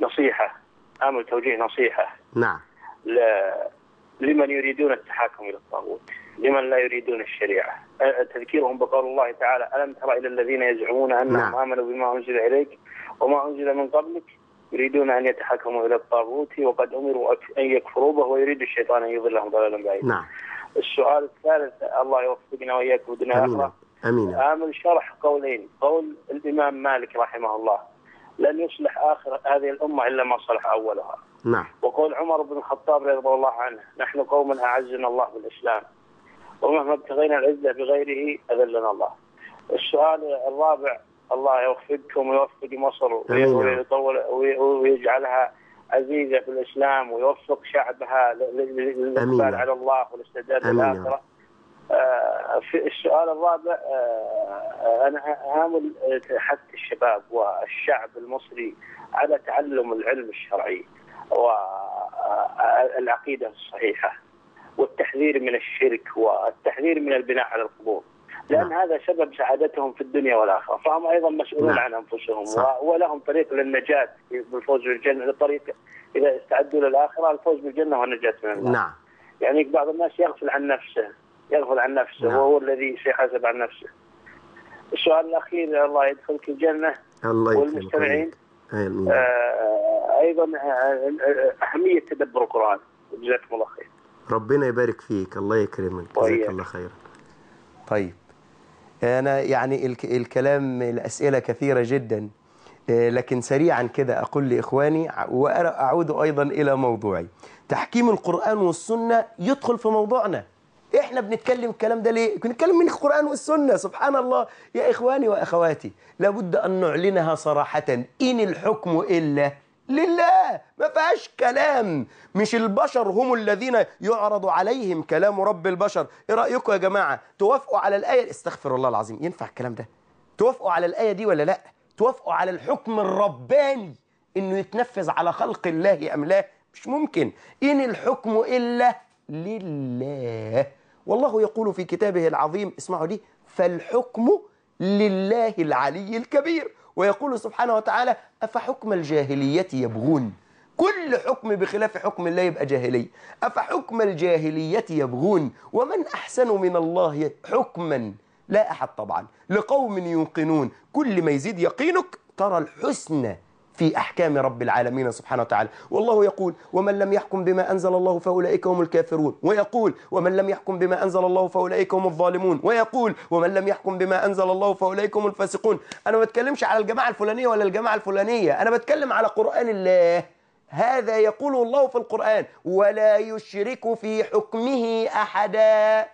نصيحة آمل توجيه نصيحة. نعم. لمن يريدون التحاكم إلى الطاغوت لمن لا يريدون الشريعة تذكيرهم بقول الله تعالى ألم تر إلى الذين يزعمون أنهم نعم. آمنوا بما أنزل إليك وما أنزل من قبلك يريدون أن يتحكموا إلى الطاغوت وقد أمروا أن يكفروا به ويريد الشيطان أن يضلهم ضلالا بعيدا نعم السؤال الثالث الله يوفقنا وإياك ودنا آمين آمين آمل شرح قولين قول الإمام مالك رحمه الله لن يصلح آخر هذه الأمة إلا ما صلح أولها نعم وقول عمر بن الخطاب رضي الله عنه نحن قوم أعزنا الله بالإسلام ومهما ابتغينا العزة بغيره أذلنا الله السؤال الرابع الله يوفقكم ويوفق مصر ويطول ويجعلها عزيزة في الإسلام ويوفق شعبها للإقبال على الله والاستعداد للآخرة آه، في السؤال الرابع آه، أنا هامل حث الشباب والشعب المصري على تعلم العلم الشرعي والعقيدة الصحيحة والتحذير من الشرك والتحذير من البناء على القبور لان نعم. هذا سبب سعادتهم في الدنيا والاخره، فهم ايضا مسؤولون نعم. عن انفسهم ولهم طريق للنجاه بالفوز بالجنه، طريق اذا استعدوا للاخره الفوز بالجنه والنجاه من النار. نعم. يعني بعض الناس يغفل عن نفسه، يغفل عن نفسه نعم. وهو الذي سيحاسب عن نفسه. السؤال الاخير الله يدخلك الجنه الله يدخلك والمستمعين آه ايضا آه، آه، اهميه تدبر القران جزاكم الله خير. ربنا يبارك فيك الله يكرمك جزاك طيب. الله خيرا. طيب أنا يعني الكلام الأسئلة كثيرة جدا آه، لكن سريعا كده أقول لإخواني وأعود أيضا إلى موضوعي تحكيم القرآن والسنة يدخل في موضوعنا إحنا بنتكلم الكلام ده ليه؟ بنتكلم من القرآن والسنة سبحان الله يا إخواني وأخواتي لابد أن نعلنها صراحة إن الحكم إلا لله ما فيهاش كلام مش البشر هم الذين يعرض عليهم كلام رب البشر ايه رايكم يا جماعه توافقوا على الايه استغفر الله العظيم ينفع الكلام ده توافقوا على الايه دي ولا لا توافقوا على الحكم الرباني انه يتنفذ على خلق الله ام لا مش ممكن ان الحكم الا لله والله يقول في كتابه العظيم اسمعوا دي فالحكم لله العلي الكبير ويقول سبحانه وتعالى أفحكم الجاهلية يبغون كل حكم بخلاف حكم الله يبقى جاهلي أفحكم الجاهلية يبغون ومن أحسن من الله حكما لا أحد طبعا لقوم يوقنون كل ما يزيد يقينك ترى الحسنى في أحكام رب العالمين سبحانه وتعالى والله يقول ومن لم يحكم بما أنزل الله فأولئك هم الكافرون ويقول ومن لم يحكم بما أنزل الله فأولئك هم الظالمون ويقول ومن لم يحكم بما أنزل الله فأولئك هم الفاسقون أنا ما بتكلمش على الجماعة الفلانية ولا الجماعة الفلانية أنا بتكلم على قرآن الله هذا يقوله الله في القرآن ولا يشرك في حكمه أحدا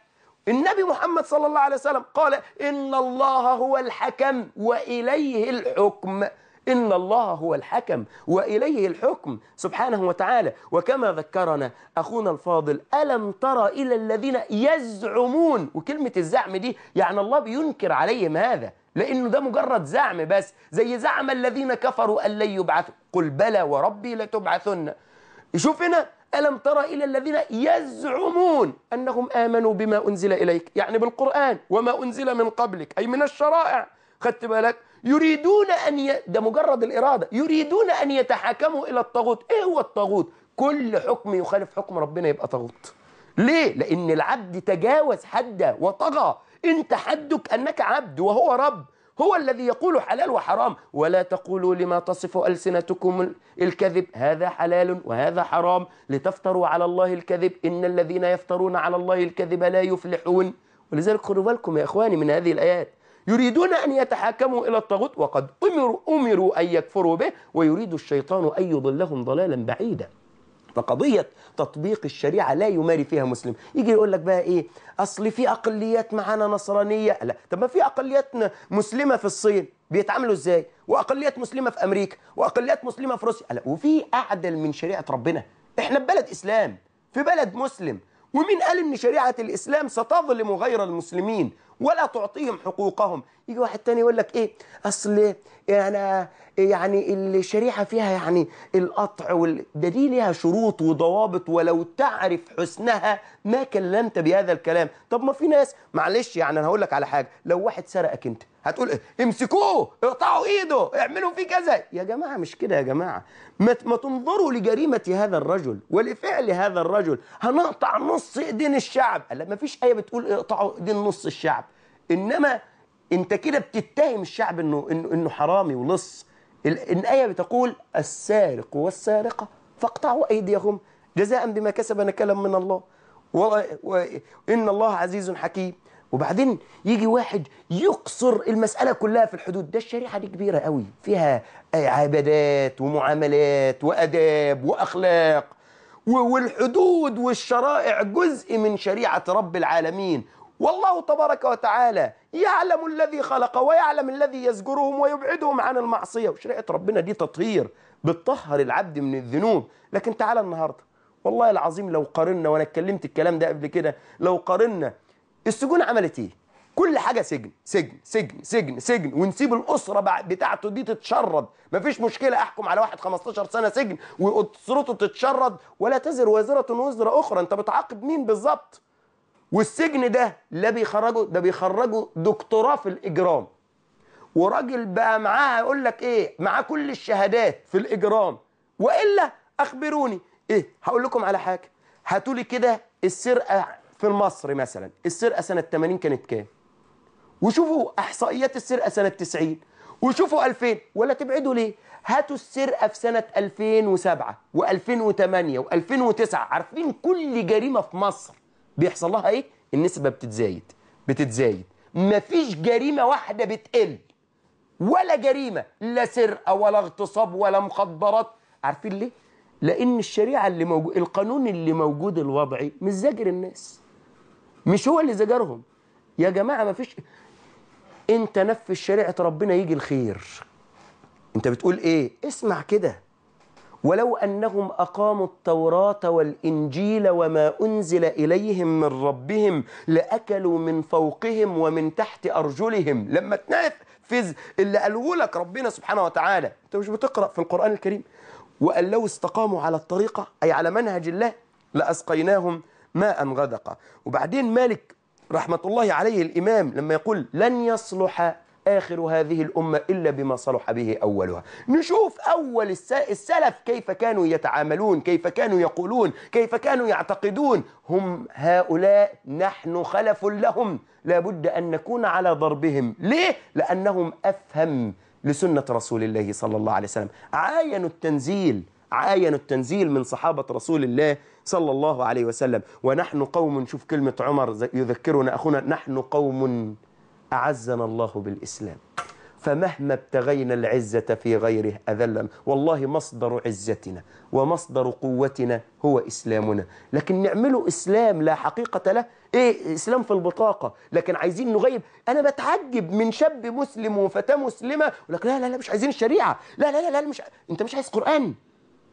النبي محمد صلى الله عليه وسلم قال إن الله هو الحكم وإليه الحكم إن الله هو الحكم وإليه الحكم سبحانه وتعالى وكما ذكرنا أخونا الفاضل ألم ترى إلى الذين يزعمون وكلمة الزعم دي يعني الله بينكر عليهم هذا لأنه ده مجرد زعم بس زي زعم الذين كفروا أن لن يبعثوا قل بلى وربي لتبعثن شوف هنا ألم ترى إلى الذين يزعمون أنهم آمنوا بما أنزل إليك يعني بالقرآن وما أنزل من قبلك أي من الشرائع خدت بالك يريدون أن ي... ده مجرد الإرادة يريدون أن يتحاكموا إلى الطاغوت إيه هو الطاغوت كل حكم يخالف حكم ربنا يبقى طاغوت ليه لأن العبد تجاوز حده وطغى أنت حدك أنك عبد وهو رب هو الذي يقول حلال وحرام ولا تقولوا لما تصف ألسنتكم الكذب هذا حلال وهذا حرام لتفتروا على الله الكذب إن الذين يفترون على الله الكذب لا يفلحون ولذلك خذوا بالكم يا إخواني من هذه الآيات يريدون أن يتحاكموا إلى الطاغوت وقد أمروا, أمروا أن يكفروا به ويريد الشيطان أن يضلهم ضلالا بعيدا فقضية تطبيق الشريعة لا يماري فيها مسلم يجي يقول لك بقى إيه أصل في أقليات معانا نصرانية لا طب ما في أقليات مسلمة في الصين بيتعاملوا إزاي وأقليات مسلمة في أمريكا وأقليات مسلمة في روسيا لا وفي أعدل من شريعة ربنا إحنا في بلد إسلام في بلد مسلم ومين قال إن شريعة الإسلام ستظلم غير المسلمين ولا تعطيهم حقوقهم يجي واحد تاني يقول لك ايه اصل انا يعني الشريحه فيها يعني القطع وال... ده دي ليها شروط وضوابط ولو تعرف حسنها ما كلمت بهذا الكلام طب ما في ناس معلش يعني انا هقول لك على حاجه لو واحد سرقك انت هتقول إيه؟ امسكوه اقطعوا ايده اعملوا فيه كذا يا جماعه مش كده يا جماعه ما ما تنظروا لجريمه هذا الرجل ولفعل هذا الرجل هنقطع نص ايدين الشعب لا ما فيش ايه بتقول اقطعوا ايدين نص الشعب انما انت كده بتتهم الشعب انه انه, إنه حرامي ولص الايه بتقول السارق والسارقه فاقطعوا ايديهم جزاء بما كسب نكلا من الله وان الله عزيز حكيم وبعدين يجي واحد يقصر المسألة كلها في الحدود ده الشريعة دي كبيرة قوي فيها عبادات ومعاملات وأداب وأخلاق والحدود والشرائع جزء من شريعة رب العالمين والله تبارك وتعالى يعلم الذي خلق ويعلم الذي يزجرهم ويبعدهم عن المعصية وشريعة ربنا دي تطهير بتطهر العبد من الذنوب لكن تعالى النهاردة والله العظيم لو قارنا وانا اتكلمت الكلام ده قبل كده لو قارنا السجون عملت ايه كل حاجة سجن سجن سجن سجن سجن ونسيب الأسرة بتاعته دي تتشرد مفيش مشكلة أحكم على واحد 15 سنة سجن وأسرته تتشرد ولا تزر وازرة وزر أخرى أنت بتعاقب مين بالظبط والسجن ده لا بيخرجه ده بيخرجه دكتوراه في الاجرام وراجل بقى معاه يقول لك ايه معاه كل الشهادات في الاجرام والا اخبروني ايه هقول لكم على حاجه هاتوا لي كده السرقه في مصر مثلا السرقه سنه 80 كانت كام وشوفوا احصائيات السرقه سنه 90 وشوفوا 2000 ولا تبعدوا ليه هاتوا السرقه في سنه 2007 و2008 و2009 عارفين كل جريمه في مصر بيحصل لها ايه النسبه بتتزايد بتتزايد مفيش جريمه واحده بتقل ولا جريمه لا سرقه ولا اغتصاب ولا مخدرات عارفين ليه لان الشريعه اللي موجود القانون اللي موجود الوضعي مش زاجر الناس مش هو اللي زجرهم يا جماعه مفيش انت نفذ شريعه ربنا يجي الخير انت بتقول ايه اسمع كده ولو أنهم أقاموا التوراة والإنجيل وما أنزل إليهم من ربهم لأكلوا من فوقهم ومن تحت أرجلهم لما تنفذ اللي قاله لك ربنا سبحانه وتعالى أنت مش بتقرأ في القرآن الكريم وأن لو استقاموا على الطريقة أي على منهج الله لأسقيناهم ماء غدقا وبعدين مالك رحمة الله عليه الإمام لما يقول لن يصلح آخر هذه الأمة إلا بما صلح به أولها نشوف أول السلف كيف كانوا يتعاملون كيف كانوا يقولون كيف كانوا يعتقدون هم هؤلاء نحن خلف لهم لابد أن نكون على ضربهم ليه؟ لأنهم أفهم لسنة رسول الله صلى الله عليه وسلم عاينوا التنزيل عاينوا التنزيل من صحابة رسول الله صلى الله عليه وسلم ونحن قوم شوف كلمة عمر يذكرنا أخونا نحن قوم أعزنا الله بالإسلام فمهما ابتغينا العزة في غيره أذلا والله مصدر عزتنا ومصدر قوتنا هو إسلامنا لكن نعمله إسلام لا حقيقة له إيه إسلام في البطاقة لكن عايزين نغيب أنا بتعجب من شاب مسلم وفتاة مسلمة ولك لا لا لا مش عايزين الشريعة لا لا لا, لا مش أنت مش عايز قرآن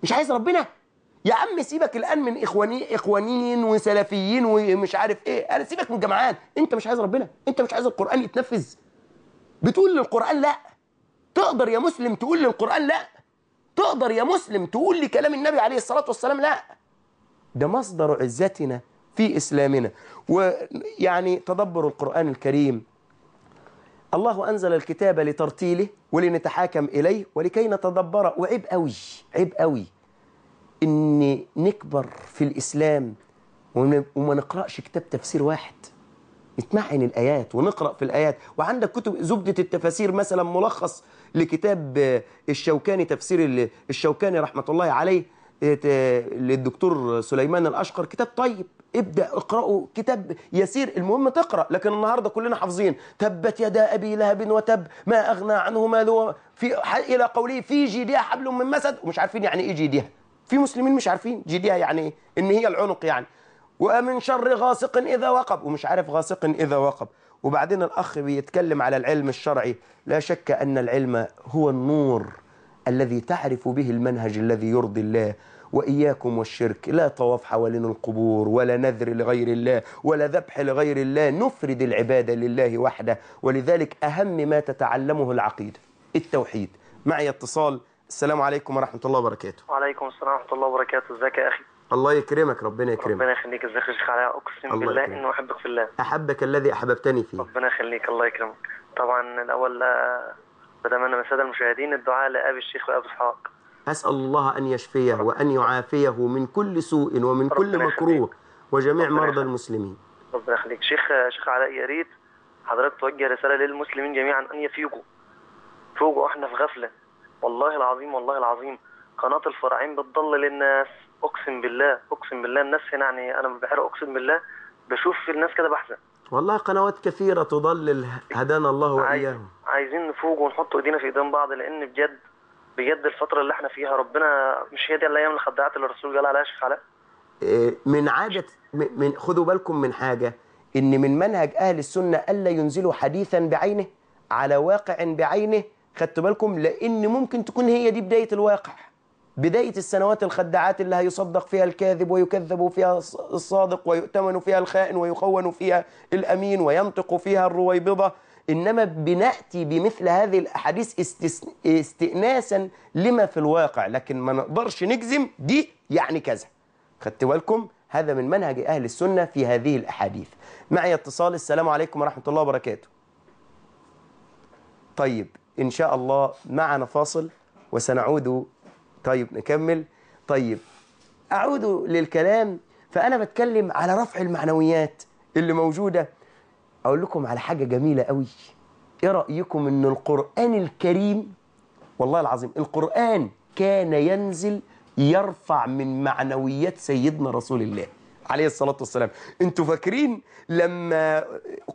مش عايز ربنا يا عم سيبك الان من اخواني اخوانيين وسلفيين ومش عارف ايه انا سيبك من جماعات انت مش عايز ربنا انت مش عايز القران يتنفذ بتقول للقران لا تقدر يا مسلم تقول للقران لا تقدر يا مسلم تقول لكلام النبي عليه الصلاه والسلام لا ده مصدر عزتنا في اسلامنا ويعني تدبر القران الكريم الله أنزل الكتاب لترتيله ولنتحاكم إليه ولكي نتدبره وعيب قوي عيب قوي ان نكبر في الاسلام وما نقراش كتاب تفسير واحد نتمعن الايات ونقرا في الايات وعندك كتب زبده التفاسير مثلا ملخص لكتاب آه، الشوكاني تفسير الشوكاني رحمه الله عليه آه، للدكتور سليمان الاشقر كتاب طيب ابدا اقراه كتاب يسير المهم تقرا لكن النهارده كلنا حافظين تبت يدا ابي لهب وتب ما اغنى عنه ماله في الى قوله في جيدها حبل من مسد ومش عارفين يعني ايه جيدها في مسلمين مش عارفين جديها يعني ايه ان هي العنق يعني ومن شر غاسق اذا وقب ومش عارف غاسق اذا وقب وبعدين الاخ بيتكلم على العلم الشرعي لا شك ان العلم هو النور الذي تعرف به المنهج الذي يرضي الله وإياكم والشرك لا طواف حوالين القبور ولا نذر لغير الله ولا ذبح لغير الله نفرد العبادة لله وحده ولذلك أهم ما تتعلمه العقيدة التوحيد معي اتصال السلام عليكم ورحمة الله وبركاته وعليكم السلام ورحمة الله وبركاته ازيك يا أخي الله يكرمك ربنا يكرمك ربنا يخليك ازيك يا شيخ علاء اقسم بالله يكرمك. انه احبك في الله احبك الذي احببتني فيه ربنا يخليك الله يكرمك طبعا الاول آه، بتمنى من الساده المشاهدين الدعاء لابي الشيخ وابي اسحاق اسال الله ان يشفيه ربنا. وان يعافيه من كل سوء ومن كل مكروه وجميع مرضى المسلمين ربنا يخليك شيخ شيخ علاء يا ريت حضرتك توجه رساله للمسلمين جميعا ان يفيقوا فوقوا احنا في غفله والله العظيم والله العظيم قناة الفراعين بتضل للناس اقسم بالله اقسم بالله الناس هنا يعني انا بحر اقسم بالله بشوف الناس كده بحزن والله قنوات كثيرة تضلل هدانا الله وإياهم عايزين نفوق ونحط إيدينا في إيدين بعض لأن بجد بجد الفترة اللي احنا فيها ربنا مش هي دي الأيام اللي خدعت اللي الرسول قال عليها شيخ علاء إيه، من عادة من خذوا بالكم من حاجة إن من منهج أهل السنة ألا ينزلوا حديثا بعينه على واقع بعينه خدتوا بالكم لان ممكن تكون هي دي بدايه الواقع بدايه السنوات الخدعات اللي هيصدق فيها الكاذب ويكذب فيها الصادق ويؤتمن فيها الخائن ويخون فيها الامين وينطق فيها الرويبضه انما بناتي بمثل هذه الاحاديث استئناسا لما في الواقع لكن ما نقدرش نجزم دي يعني كذا خدت بالكم هذا من منهج اهل السنه في هذه الاحاديث معي اتصال السلام عليكم ورحمه الله وبركاته طيب إن شاء الله معنا فاصل وسنعود طيب نكمل طيب أعود للكلام فأنا بتكلم على رفع المعنويات اللي موجودة أقول لكم على حاجة جميلة قوي إيه رأيكم إن القرآن الكريم والله العظيم القرآن كان ينزل يرفع من معنويات سيدنا رسول الله عليه الصلاة والسلام انتوا فاكرين لما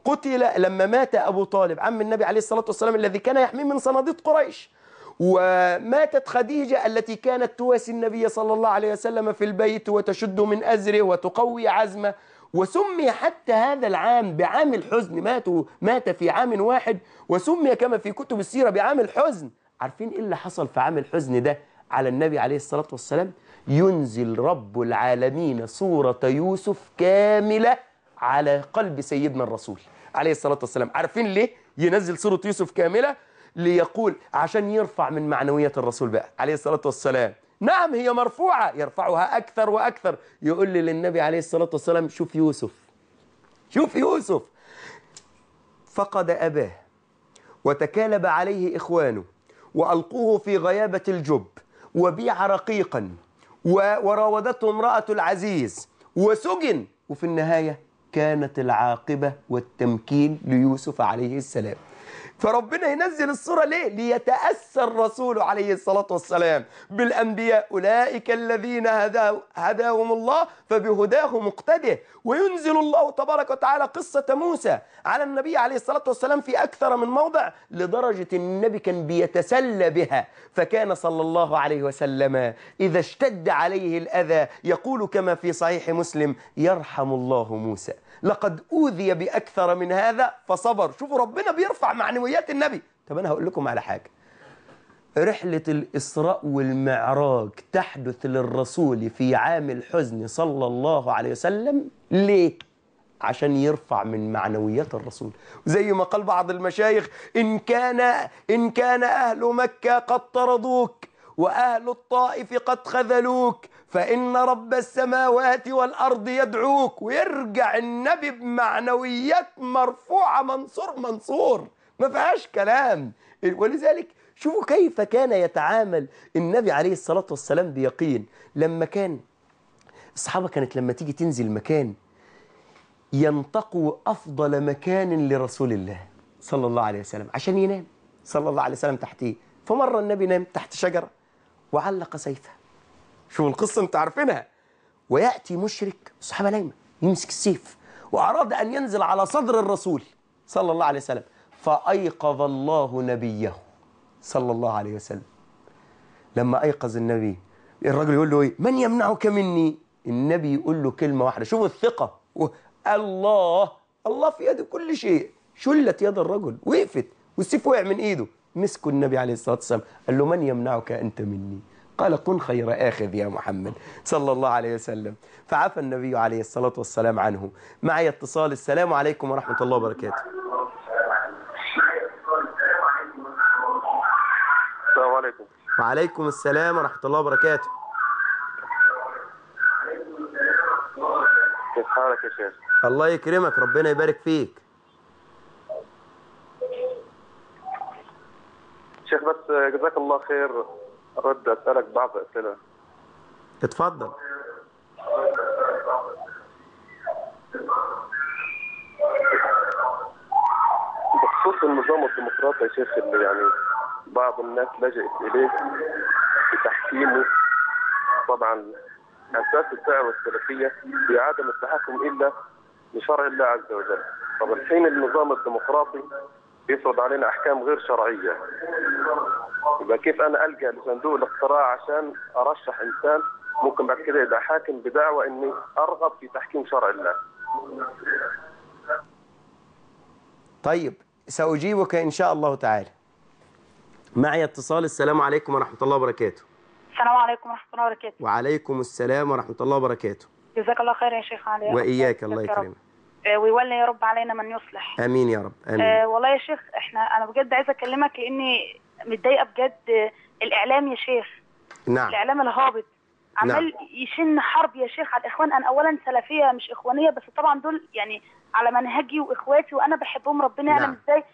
قتل لما مات أبو طالب عم النبي عليه الصلاة والسلام الذي كان يحميه من صناديد قريش وماتت خديجة التي كانت تواسي النبي صلى الله عليه وسلم في البيت وتشد من أزره وتقوي عزمه وسمي حتى هذا العام بعام الحزن مات مات في عام واحد وسمي كما في كتب السيرة بعام الحزن عارفين إيه اللي حصل في عام الحزن ده على النبي عليه الصلاة والسلام؟ ينزل رب العالمين صورة يوسف كاملة على قلب سيدنا الرسول عليه الصلاة والسلام عارفين ليه ينزل صورة يوسف كاملة ليقول عشان يرفع من معنوية الرسول بقى عليه الصلاة والسلام نعم هي مرفوعة يرفعها أكثر وأكثر يقول لي للنبي عليه الصلاة والسلام شوف يوسف شوف يوسف فقد أباه وتكالب عليه إخوانه وألقوه في غيابة الجب وبيع رقيقا وراودته امرأة العزيز وسجن وفي النهاية كانت العاقبة والتمكين ليوسف عليه السلام فربنا ينزل الصورة ليه ليتأسى الرسول عليه الصلاة والسلام بالأنبياء أولئك الذين هدا هداهم الله فبهداه مقتده وينزل الله تبارك وتعالى قصة موسى على النبي عليه الصلاة والسلام في أكثر من موضع لدرجة النبي كان بيتسلى بها فكان صلى الله عليه وسلم إذا اشتد عليه الأذى يقول كما في صحيح مسلم يرحم الله موسى لقد أوذي بأكثر من هذا فصبر شوفوا ربنا بيرفع معنويات النبي طب أنا هقول لكم على حاجة رحلة الإسراء والمعراج تحدث للرسول في عام الحزن صلى الله عليه وسلم ليه؟ عشان يرفع من معنويات الرسول زي ما قال بعض المشايخ إن كان إن كان أهل مكة قد طردوك وأهل الطائف قد خذلوك فإن رب السماوات والأرض يدعوك ويرجع النبي بمعنويات مرفوعة منصور منصور ما فيهاش كلام ولذلك شوفوا كيف كان يتعامل النبي عليه الصلاة والسلام بيقين لما كان الصحابة كانت لما تيجي تنزل مكان ينتقوا أفضل مكان لرسول الله صلى الله عليه وسلم عشان ينام صلى الله عليه وسلم تحتيه فمرة النبي نام تحت شجرة وعلق سيفه شو القصة انت عارفينها ويأتي مشرك صحابة لايمة يمسك السيف وأراد أن ينزل على صدر الرسول صلى الله عليه وسلم فأيقظ الله نبيه صلى الله عليه وسلم لما أيقظ النبي الرجل يقول له إيه من يمنعك مني النبي يقول له كلمة واحدة شوف الثقة الله الله في يد كل شيء شلت يد الرجل وقفت والسيف وقع من إيده مسكوا النبي عليه الصلاة والسلام قال له من يمنعك أنت مني قال كن خير آخذ يا محمد صلى الله عليه وسلم فعفى النبي عليه الصلاة والسلام عنه معي اتصال السلام عليكم ورحمة الله وبركاته السلام عليكم وعليكم السلام ورحمة الله وبركاته كيف حالك يا شيخ الله يكرمك ربنا يبارك فيك شيخ بس جزاك الله خير أرد أسألك بعض أسئلة اتفضل بخصوص النظام الديمقراطي يا شيخ اللي يعني بعض الناس لجأت إليه في تحكيمه طبعا أساس الدعوة السلفية بعدم التحكم إلا بشرع الله عز وجل طب الحين النظام الديمقراطي بيفرض علينا احكام غير شرعيه يبقى كيف انا الجا لصندوق الاقتراع عشان ارشح انسان ممكن بعد كده يبقى حاكم بدعوى اني ارغب في تحكيم شرع الله طيب سأجيبك إن شاء الله تعالى معي اتصال السلام عليكم ورحمة الله وبركاته السلام عليكم ورحمة الله وبركاته وعليكم السلام ورحمة الله وبركاته جزاك الله خير يا شيخ علي وإياك الله يكرمك آه، ويولي يا رب علينا من يصلح امين يا رب امين آه والله يا شيخ احنا انا بجد عايزه اكلمك لاني متضايقه بجد آه، الاعلام يا شيخ نعم الاعلام الهابط عمال نعم. يشن حرب يا شيخ على الاخوان انا اولا سلفيه مش اخوانيه بس طبعا دول يعني على منهجي واخواتي وانا بحبهم ربنا يعلم نعم. ازاي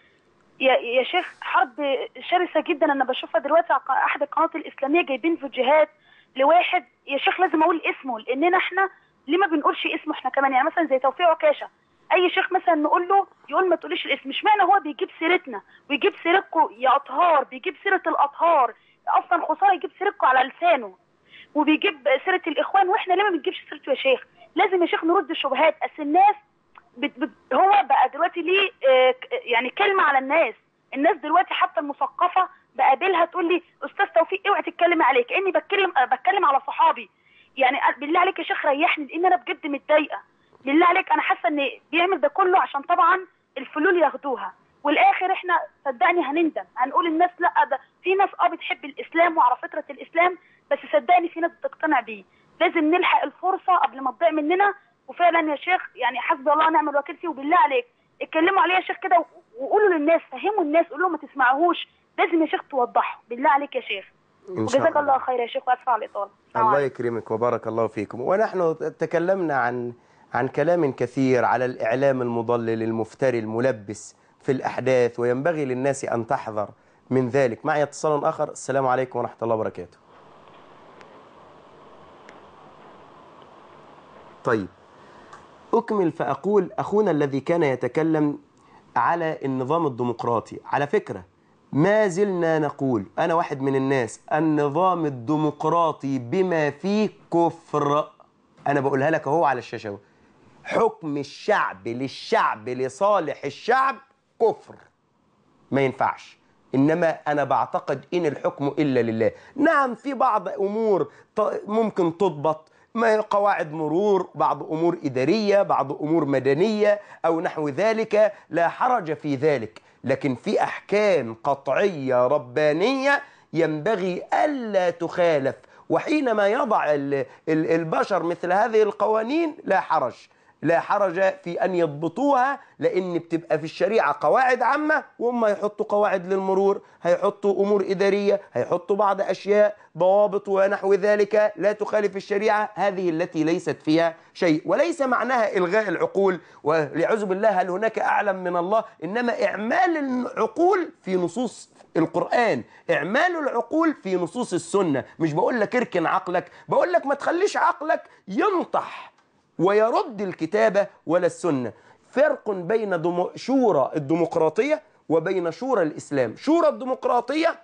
يا يا شيخ حرب شرسه جدا انا بشوفها دلوقتي على احد القنوات الاسلاميه جايبين فيديوهات لواحد يا شيخ لازم اقول اسمه لاننا احنا ليه ما بنقولش اسمه احنا كمان يعني مثلا زي توفيق عكاشه اي شيخ مثلا نقول له يقول ما تقوليش الاسم مش معنى هو بيجيب سيرتنا ويجيب سيرتكم يا اطهار بيجيب سيره الاطهار اصلا خساره يجيب سيرتكم على لسانه وبيجيب سيره الاخوان واحنا ليه ما بنجيبش سيرته يا شيخ لازم يا شيخ نرد الشبهات اصل الناس بت بت هو بقى دلوقتي ليه آه، يعني كلمه على الناس الناس دلوقتي حتى المثقفه بقابلها تقول لي استاذ توفيق اوعي تتكلم عليك كاني بتكلم بتكلم على صحابي يعني بالله عليك يا شيخ ريحني لان انا بجد متضايقه بالله عليك انا حاسه ان بيعمل ده كله عشان طبعا الفلول ياخدوها والاخر احنا صدقني هنندم هنقول الناس لا ده في ناس اه بتحب الاسلام وعلى فطره الاسلام بس صدقني في ناس بتقتنع بيه لازم نلحق الفرصه قبل ما تضيع مننا وفعلا يا شيخ يعني حسبي الله ونعم الوكيل فيه وبالله عليك اتكلموا عليه يا شيخ كده وقولوا للناس فهموا الناس قولوا لهم ما تسمعوهوش لازم يا شيخ توضحوا بالله عليك يا شيخ وجزاك الله خير يا شيخ واسف على الاطاله الله يكرمك وبارك الله فيكم ونحن تكلمنا عن عن كلام كثير على الإعلام المضلل المفتري الملبس في الأحداث وينبغي للناس أن تحذر من ذلك معي اتصال آخر السلام عليكم ورحمة الله وبركاته طيب أكمل فأقول أخونا الذي كان يتكلم على النظام الديمقراطي على فكرة ما زلنا نقول أنا واحد من الناس النظام الديمقراطي بما فيه كفر أنا بقولها لك أهو على الشاشة حكم الشعب للشعب لصالح الشعب كفر ما ينفعش انما انا بعتقد ان الحكم الا لله نعم في بعض امور ممكن تضبط ما قواعد مرور بعض امور اداريه بعض امور مدنيه او نحو ذلك لا حرج في ذلك لكن في احكام قطعيه ربانيه ينبغي الا تخالف وحينما يضع البشر مثل هذه القوانين لا حرج لا حرج في أن يضبطوها لأن بتبقى في الشريعة قواعد عامة وهم هيحطوا قواعد للمرور هيحطوا أمور إدارية هيحطوا بعض أشياء ضوابط ونحو ذلك لا تخالف الشريعة هذه التي ليست فيها شيء وليس معناها إلغاء العقول ولعزب بالله هل هناك أعلم من الله إنما إعمال العقول في نصوص القرآن إعمال العقول في نصوص السنة مش بقول لك اركن عقلك بقول لك ما تخليش عقلك ينطح ويرد الكتابة ولا السنة فرق بين شورى الديمقراطية وبين شورى الإسلام شورى الديمقراطية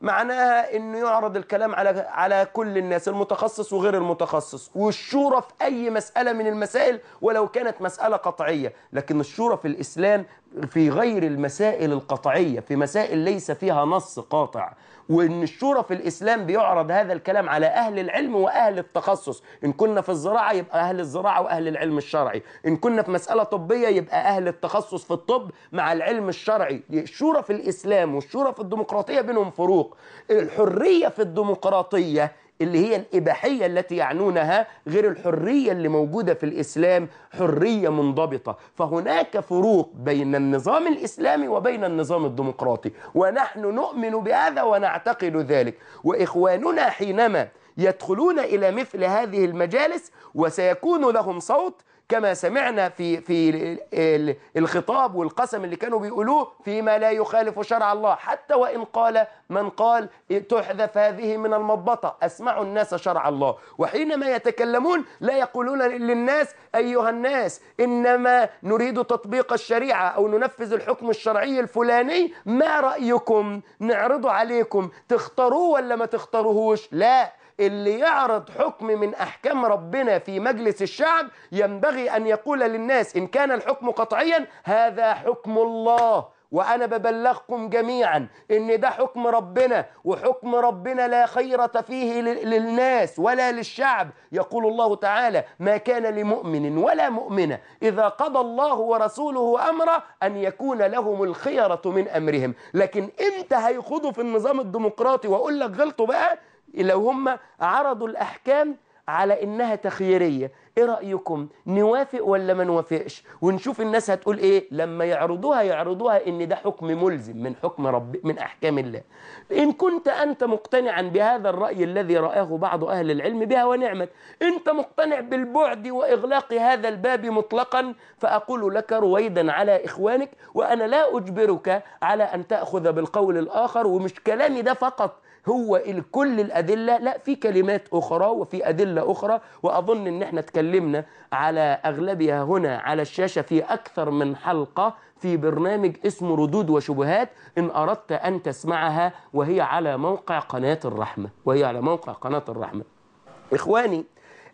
معناها انه يعرض الكلام على على كل الناس المتخصص وغير المتخصص والشورى في اي مساله من المسائل ولو كانت مساله قطعيه لكن الشورى في الاسلام في غير المسائل القطعية في مسائل ليس فيها نص قاطع وإن الشورى في الإسلام بيعرض هذا الكلام على أهل العلم وأهل التخصص إن كنا في الزراعة يبقى أهل الزراعة وأهل العلم الشرعي إن كنا في مسألة طبية يبقى أهل التخصص في الطب مع العلم الشرعي الشورى في الإسلام والشورى في الديمقراطية بينهم فروق الحرية في الديمقراطية اللي هي الإباحية التي يعنونها غير الحرية اللي موجودة في الإسلام حرية منضبطة فهناك فروق بين النظام الإسلامي وبين النظام الديمقراطي ونحن نؤمن بهذا ونعتقد ذلك وإخواننا حينما يدخلون إلى مثل هذه المجالس وسيكون لهم صوت كما سمعنا في في الخطاب والقسم اللي كانوا بيقولوه فيما لا يخالف شرع الله حتى وإن قال من قال تحذف هذه من المضبطة أسمعوا الناس شرع الله وحينما يتكلمون لا يقولون للناس أيها الناس إنما نريد تطبيق الشريعة أو ننفذ الحكم الشرعي الفلاني ما رأيكم نعرضه عليكم تختاروه ولا ما تختاروهوش لا اللي يعرض حكم من أحكام ربنا في مجلس الشعب ينبغي أن يقول للناس إن كان الحكم قطعيا هذا حكم الله وأنا ببلغكم جميعا إن ده حكم ربنا وحكم ربنا لا خيرة فيه للناس ولا للشعب يقول الله تعالى ما كان لمؤمن ولا مؤمنة إذا قضى الله ورسوله أمرا أن يكون لهم الخيرة من أمرهم لكن إمتى هيخوضوا في النظام الديمقراطي وأقول لك غلطوا بقى لو هم عرضوا الأحكام على إنها تخييرية إيه رأيكم نوافق ولا ما نوافقش ونشوف الناس هتقول إيه لما يعرضوها يعرضوها إن ده حكم ملزم من حكم رب من أحكام الله إن كنت أنت مقتنعا بهذا الرأي الذي رآه بعض أهل العلم بها ونعمت أنت مقتنع بالبعد وإغلاق هذا الباب مطلقا فأقول لك رويدا على إخوانك وأنا لا أجبرك على أن تأخذ بالقول الآخر ومش كلامي ده فقط هو كل الأدلة لا في كلمات أخرى وفي أدلة أخرى وأظن أن احنا تكلمنا على أغلبها هنا على الشاشة في أكثر من حلقة في برنامج اسمه ردود وشبهات إن أردت أن تسمعها وهي على موقع قناة الرحمة وهي على موقع قناة الرحمة إخواني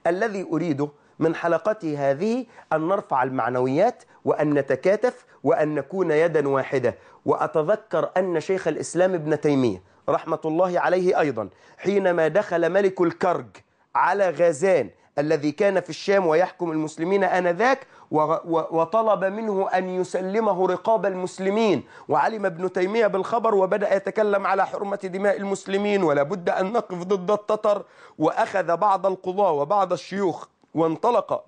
الذي أريده من حلقتي هذه أن نرفع المعنويات وأن نتكاتف وأن نكون يدا واحدة وأتذكر أن شيخ الإسلام ابن تيمية رحمة الله عليه أيضا حينما دخل ملك الكرج على غازان الذي كان في الشام ويحكم المسلمين آنذاك وطلب منه أن يسلمه رقاب المسلمين وعلم ابن تيمية بالخبر وبدأ يتكلم على حرمة دماء المسلمين ولا بد أن نقف ضد التتر وأخذ بعض القضاة وبعض الشيوخ وانطلق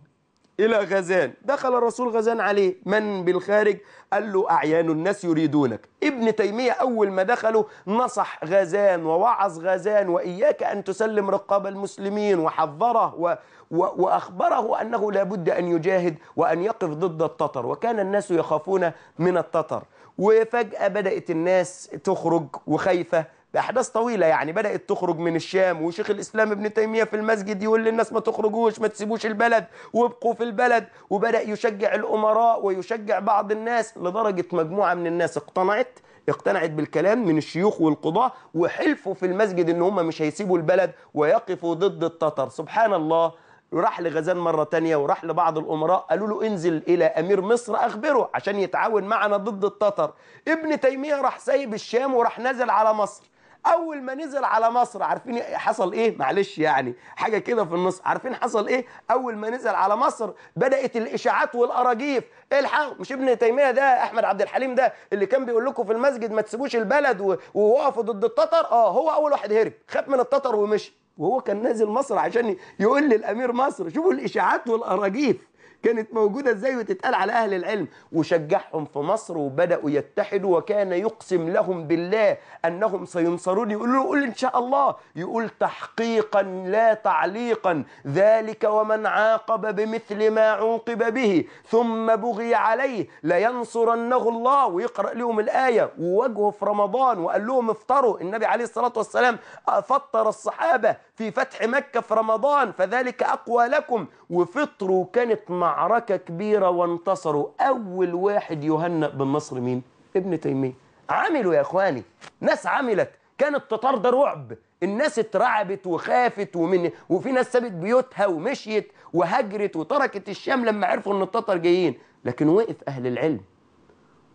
إلى غزان دخل الرسول غزان عليه من بالخارج قال له أعيان الناس يريدونك ابن تيمية أول ما دخلوا نصح غزان ووعظ غزان وإياك أن تسلم رقاب المسلمين وحذره و وأخبره أنه لابد أن يجاهد وأن يقف ضد التطر وكان الناس يخافون من التطر وفجأة بدأت الناس تخرج وخايفة باحداث طويله يعني بدات تخرج من الشام وشيخ الاسلام ابن تيميه في المسجد يقول للناس ما تخرجوش ما تسيبوش البلد وابقوا في البلد وبدا يشجع الامراء ويشجع بعض الناس لدرجه مجموعه من الناس اقتنعت اقتنعت بالكلام من الشيوخ والقضاة وحلفوا في المسجد ان هم مش هيسيبوا البلد ويقفوا ضد التتر سبحان الله راح لغزان مرة تانية وراح لبعض الأمراء قالوا له انزل إلى أمير مصر أخبره عشان يتعاون معنا ضد التتر ابن تيمية راح سايب الشام وراح نزل على مصر اول ما نزل على مصر عارفين حصل ايه معلش يعني حاجه كده في النص عارفين حصل ايه اول ما نزل على مصر بدات الاشاعات والاراجيف إيه الحقوا مش ابن تيميه ده احمد عبد الحليم ده اللي كان بيقول لكم في المسجد ما تسيبوش البلد ووقفوا ضد التتر اه هو اول واحد هرب خاف من التتر ومشي وهو كان نازل مصر عشان يقول للامير مصر شوفوا الاشاعات والاراجيف كانت موجودة ازاي وتتقال على أهل العلم وشجعهم في مصر وبدأوا يتحدوا وكان يقسم لهم بالله أنهم سينصرون يقولوا له قول إن شاء الله يقول تحقيقا لا تعليقا ذلك ومن عاقب بمثل ما عوقب به ثم بغي عليه لينصرنه الله ويقرأ لهم الآية ووجهه في رمضان وقال لهم افطروا النبي عليه الصلاة والسلام فطر الصحابة في فتح مكة في رمضان فذلك أقوى لكم وفطروا كانت معركة كبيرة وانتصروا أول واحد يهنأ بالنصر مين؟ ابن تيمية عملوا يا إخواني ناس عملت كان التتار ده رعب الناس اترعبت وخافت ومن وفي ناس سابت بيوتها ومشيت وهجرت وتركت الشام لما عرفوا ان التتر جايين لكن وقف اهل العلم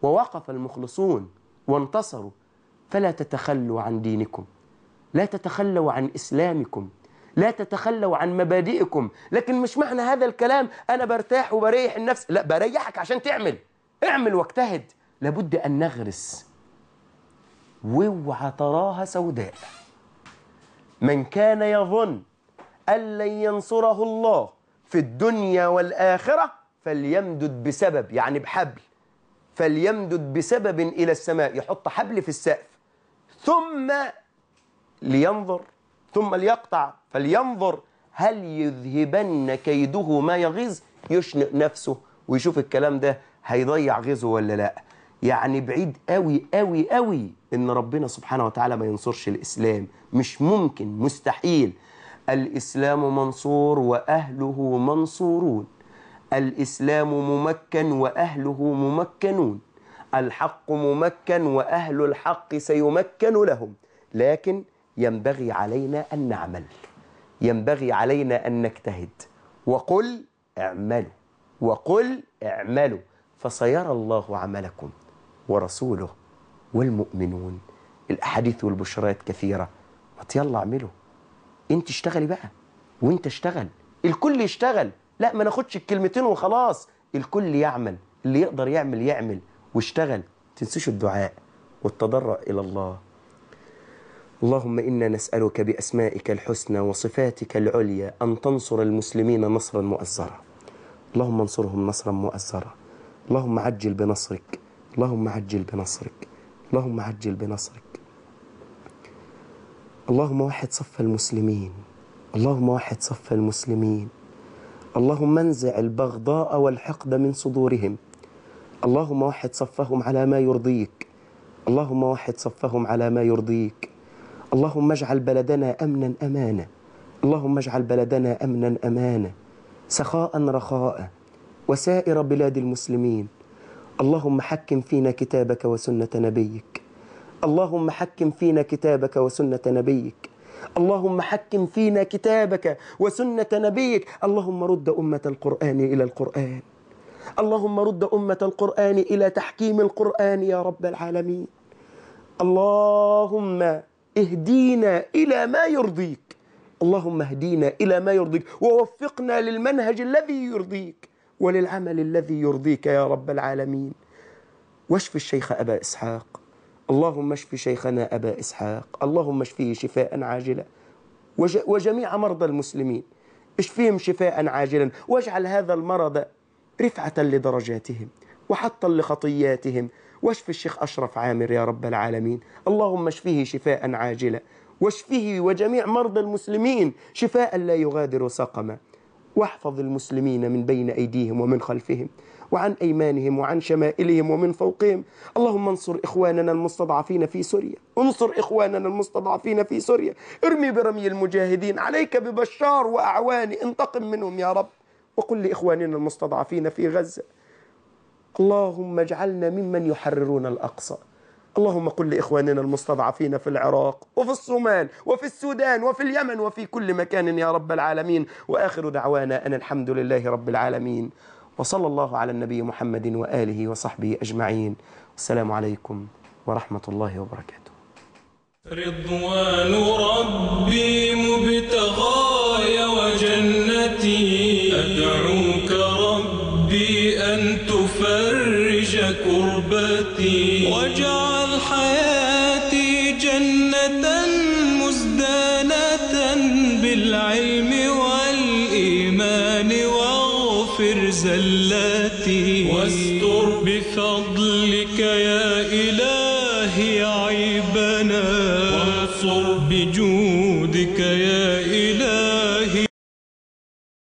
ووقف المخلصون وانتصروا فلا تتخلوا عن دينكم لا تتخلوا عن إسلامكم لا تتخلوا عن مبادئكم لكن مش معنى هذا الكلام أنا برتاح وبريح النفس لا بريحك عشان تعمل اعمل واجتهد لابد أن نغرس واوعى تراها سوداء من كان يظن أن لن ينصره الله في الدنيا والآخرة فليمدد بسبب يعني بحبل فليمدد بسبب إلى السماء يحط حبل في السقف ثم لينظر ثم ليقطع فلينظر هل يذهبن كيده ما يغيظ يشنق نفسه ويشوف الكلام ده هيضيع غيظه ولا لا يعني بعيد قوي قوي قوي ان ربنا سبحانه وتعالى ما ينصرش الاسلام مش ممكن مستحيل الاسلام منصور واهله منصورون الاسلام ممكن واهله ممكنون الحق ممكن واهل الحق سيمكن لهم لكن ينبغي علينا أن نعمل ينبغي علينا أن نجتهد وقل اعملوا وقل اعملوا فسيرى الله عملكم ورسوله والمؤمنون الأحاديث والبشرات كثيرة ما طيب يلا اعملوا انت اشتغلي بقى وانت اشتغل الكل يشتغل لا ما ناخدش الكلمتين وخلاص الكل يعمل اللي يقدر يعمل يعمل واشتغل تنسوش الدعاء والتضرع إلى الله اللهم إنا نسألك بأسمائك الحسنى وصفاتك العليا أن تنصر المسلمين نصرا مؤزرا اللهم انصرهم نصرا مؤزرا اللهم عجل بنصرك اللهم عجل بنصرك اللهم عجل بنصرك اللهم واحد صف المسلمين اللهم واحد صف المسلمين اللهم انزع البغضاء والحقد من صدورهم اللهم واحد صفهم على ما يرضيك اللهم واحد صفهم على ما يرضيك اللهم اجعل بلدنا أمنا أمانا اللهم اجعل بلدنا أمنا أمانا سخاء رخاء وسائر بلاد المسلمين اللهم حكم فينا كتابك وسنة نبيك اللهم حكم فينا كتابك وسنة نبيك اللهم حكم فينا كتابك وسنة نبيك اللهم رد أمة القرآن إلى القرآن اللهم رد أمة القرآن إلى تحكيم القرآن يا رب العالمين اللهم اهدينا إلى ما يرضيك اللهم اهدينا إلى ما يرضيك ووفقنا للمنهج الذي يرضيك وللعمل الذي يرضيك يا رب العالمين واشف الشيخ أبا إسحاق اللهم اشف شيخنا أبا إسحاق اللهم اشفيه شفاء عاجلا وجميع مرضى المسلمين اشفيهم شفاء عاجلا واجعل هذا المرض رفعة لدرجاتهم وحطا لخطياتهم واشف الشيخ أشرف عامر يا رب العالمين اللهم اشفيه شفاء عاجلا واشفه وجميع مرضى المسلمين شفاء لا يغادر سقما واحفظ المسلمين من بين أيديهم ومن خلفهم وعن أيمانهم وعن شمائلهم ومن فوقهم اللهم انصر إخواننا المستضعفين في سوريا انصر إخواننا المستضعفين في سوريا ارمي برمي المجاهدين عليك ببشار وأعواني انتقم منهم يا رب وقل لإخواننا المستضعفين في غزة اللهم اجعلنا ممن يحررون الأقصى اللهم قل لإخواننا المستضعفين في العراق وفي الصومال وفي السودان وفي اليمن وفي كل مكان يا رب العالمين وآخر دعوانا أن الحمد لله رب العالمين وصلى الله على النبي محمد وآله وصحبه أجمعين السلام عليكم ورحمة الله وبركاته رضوان ربي مبتغاي وجنتي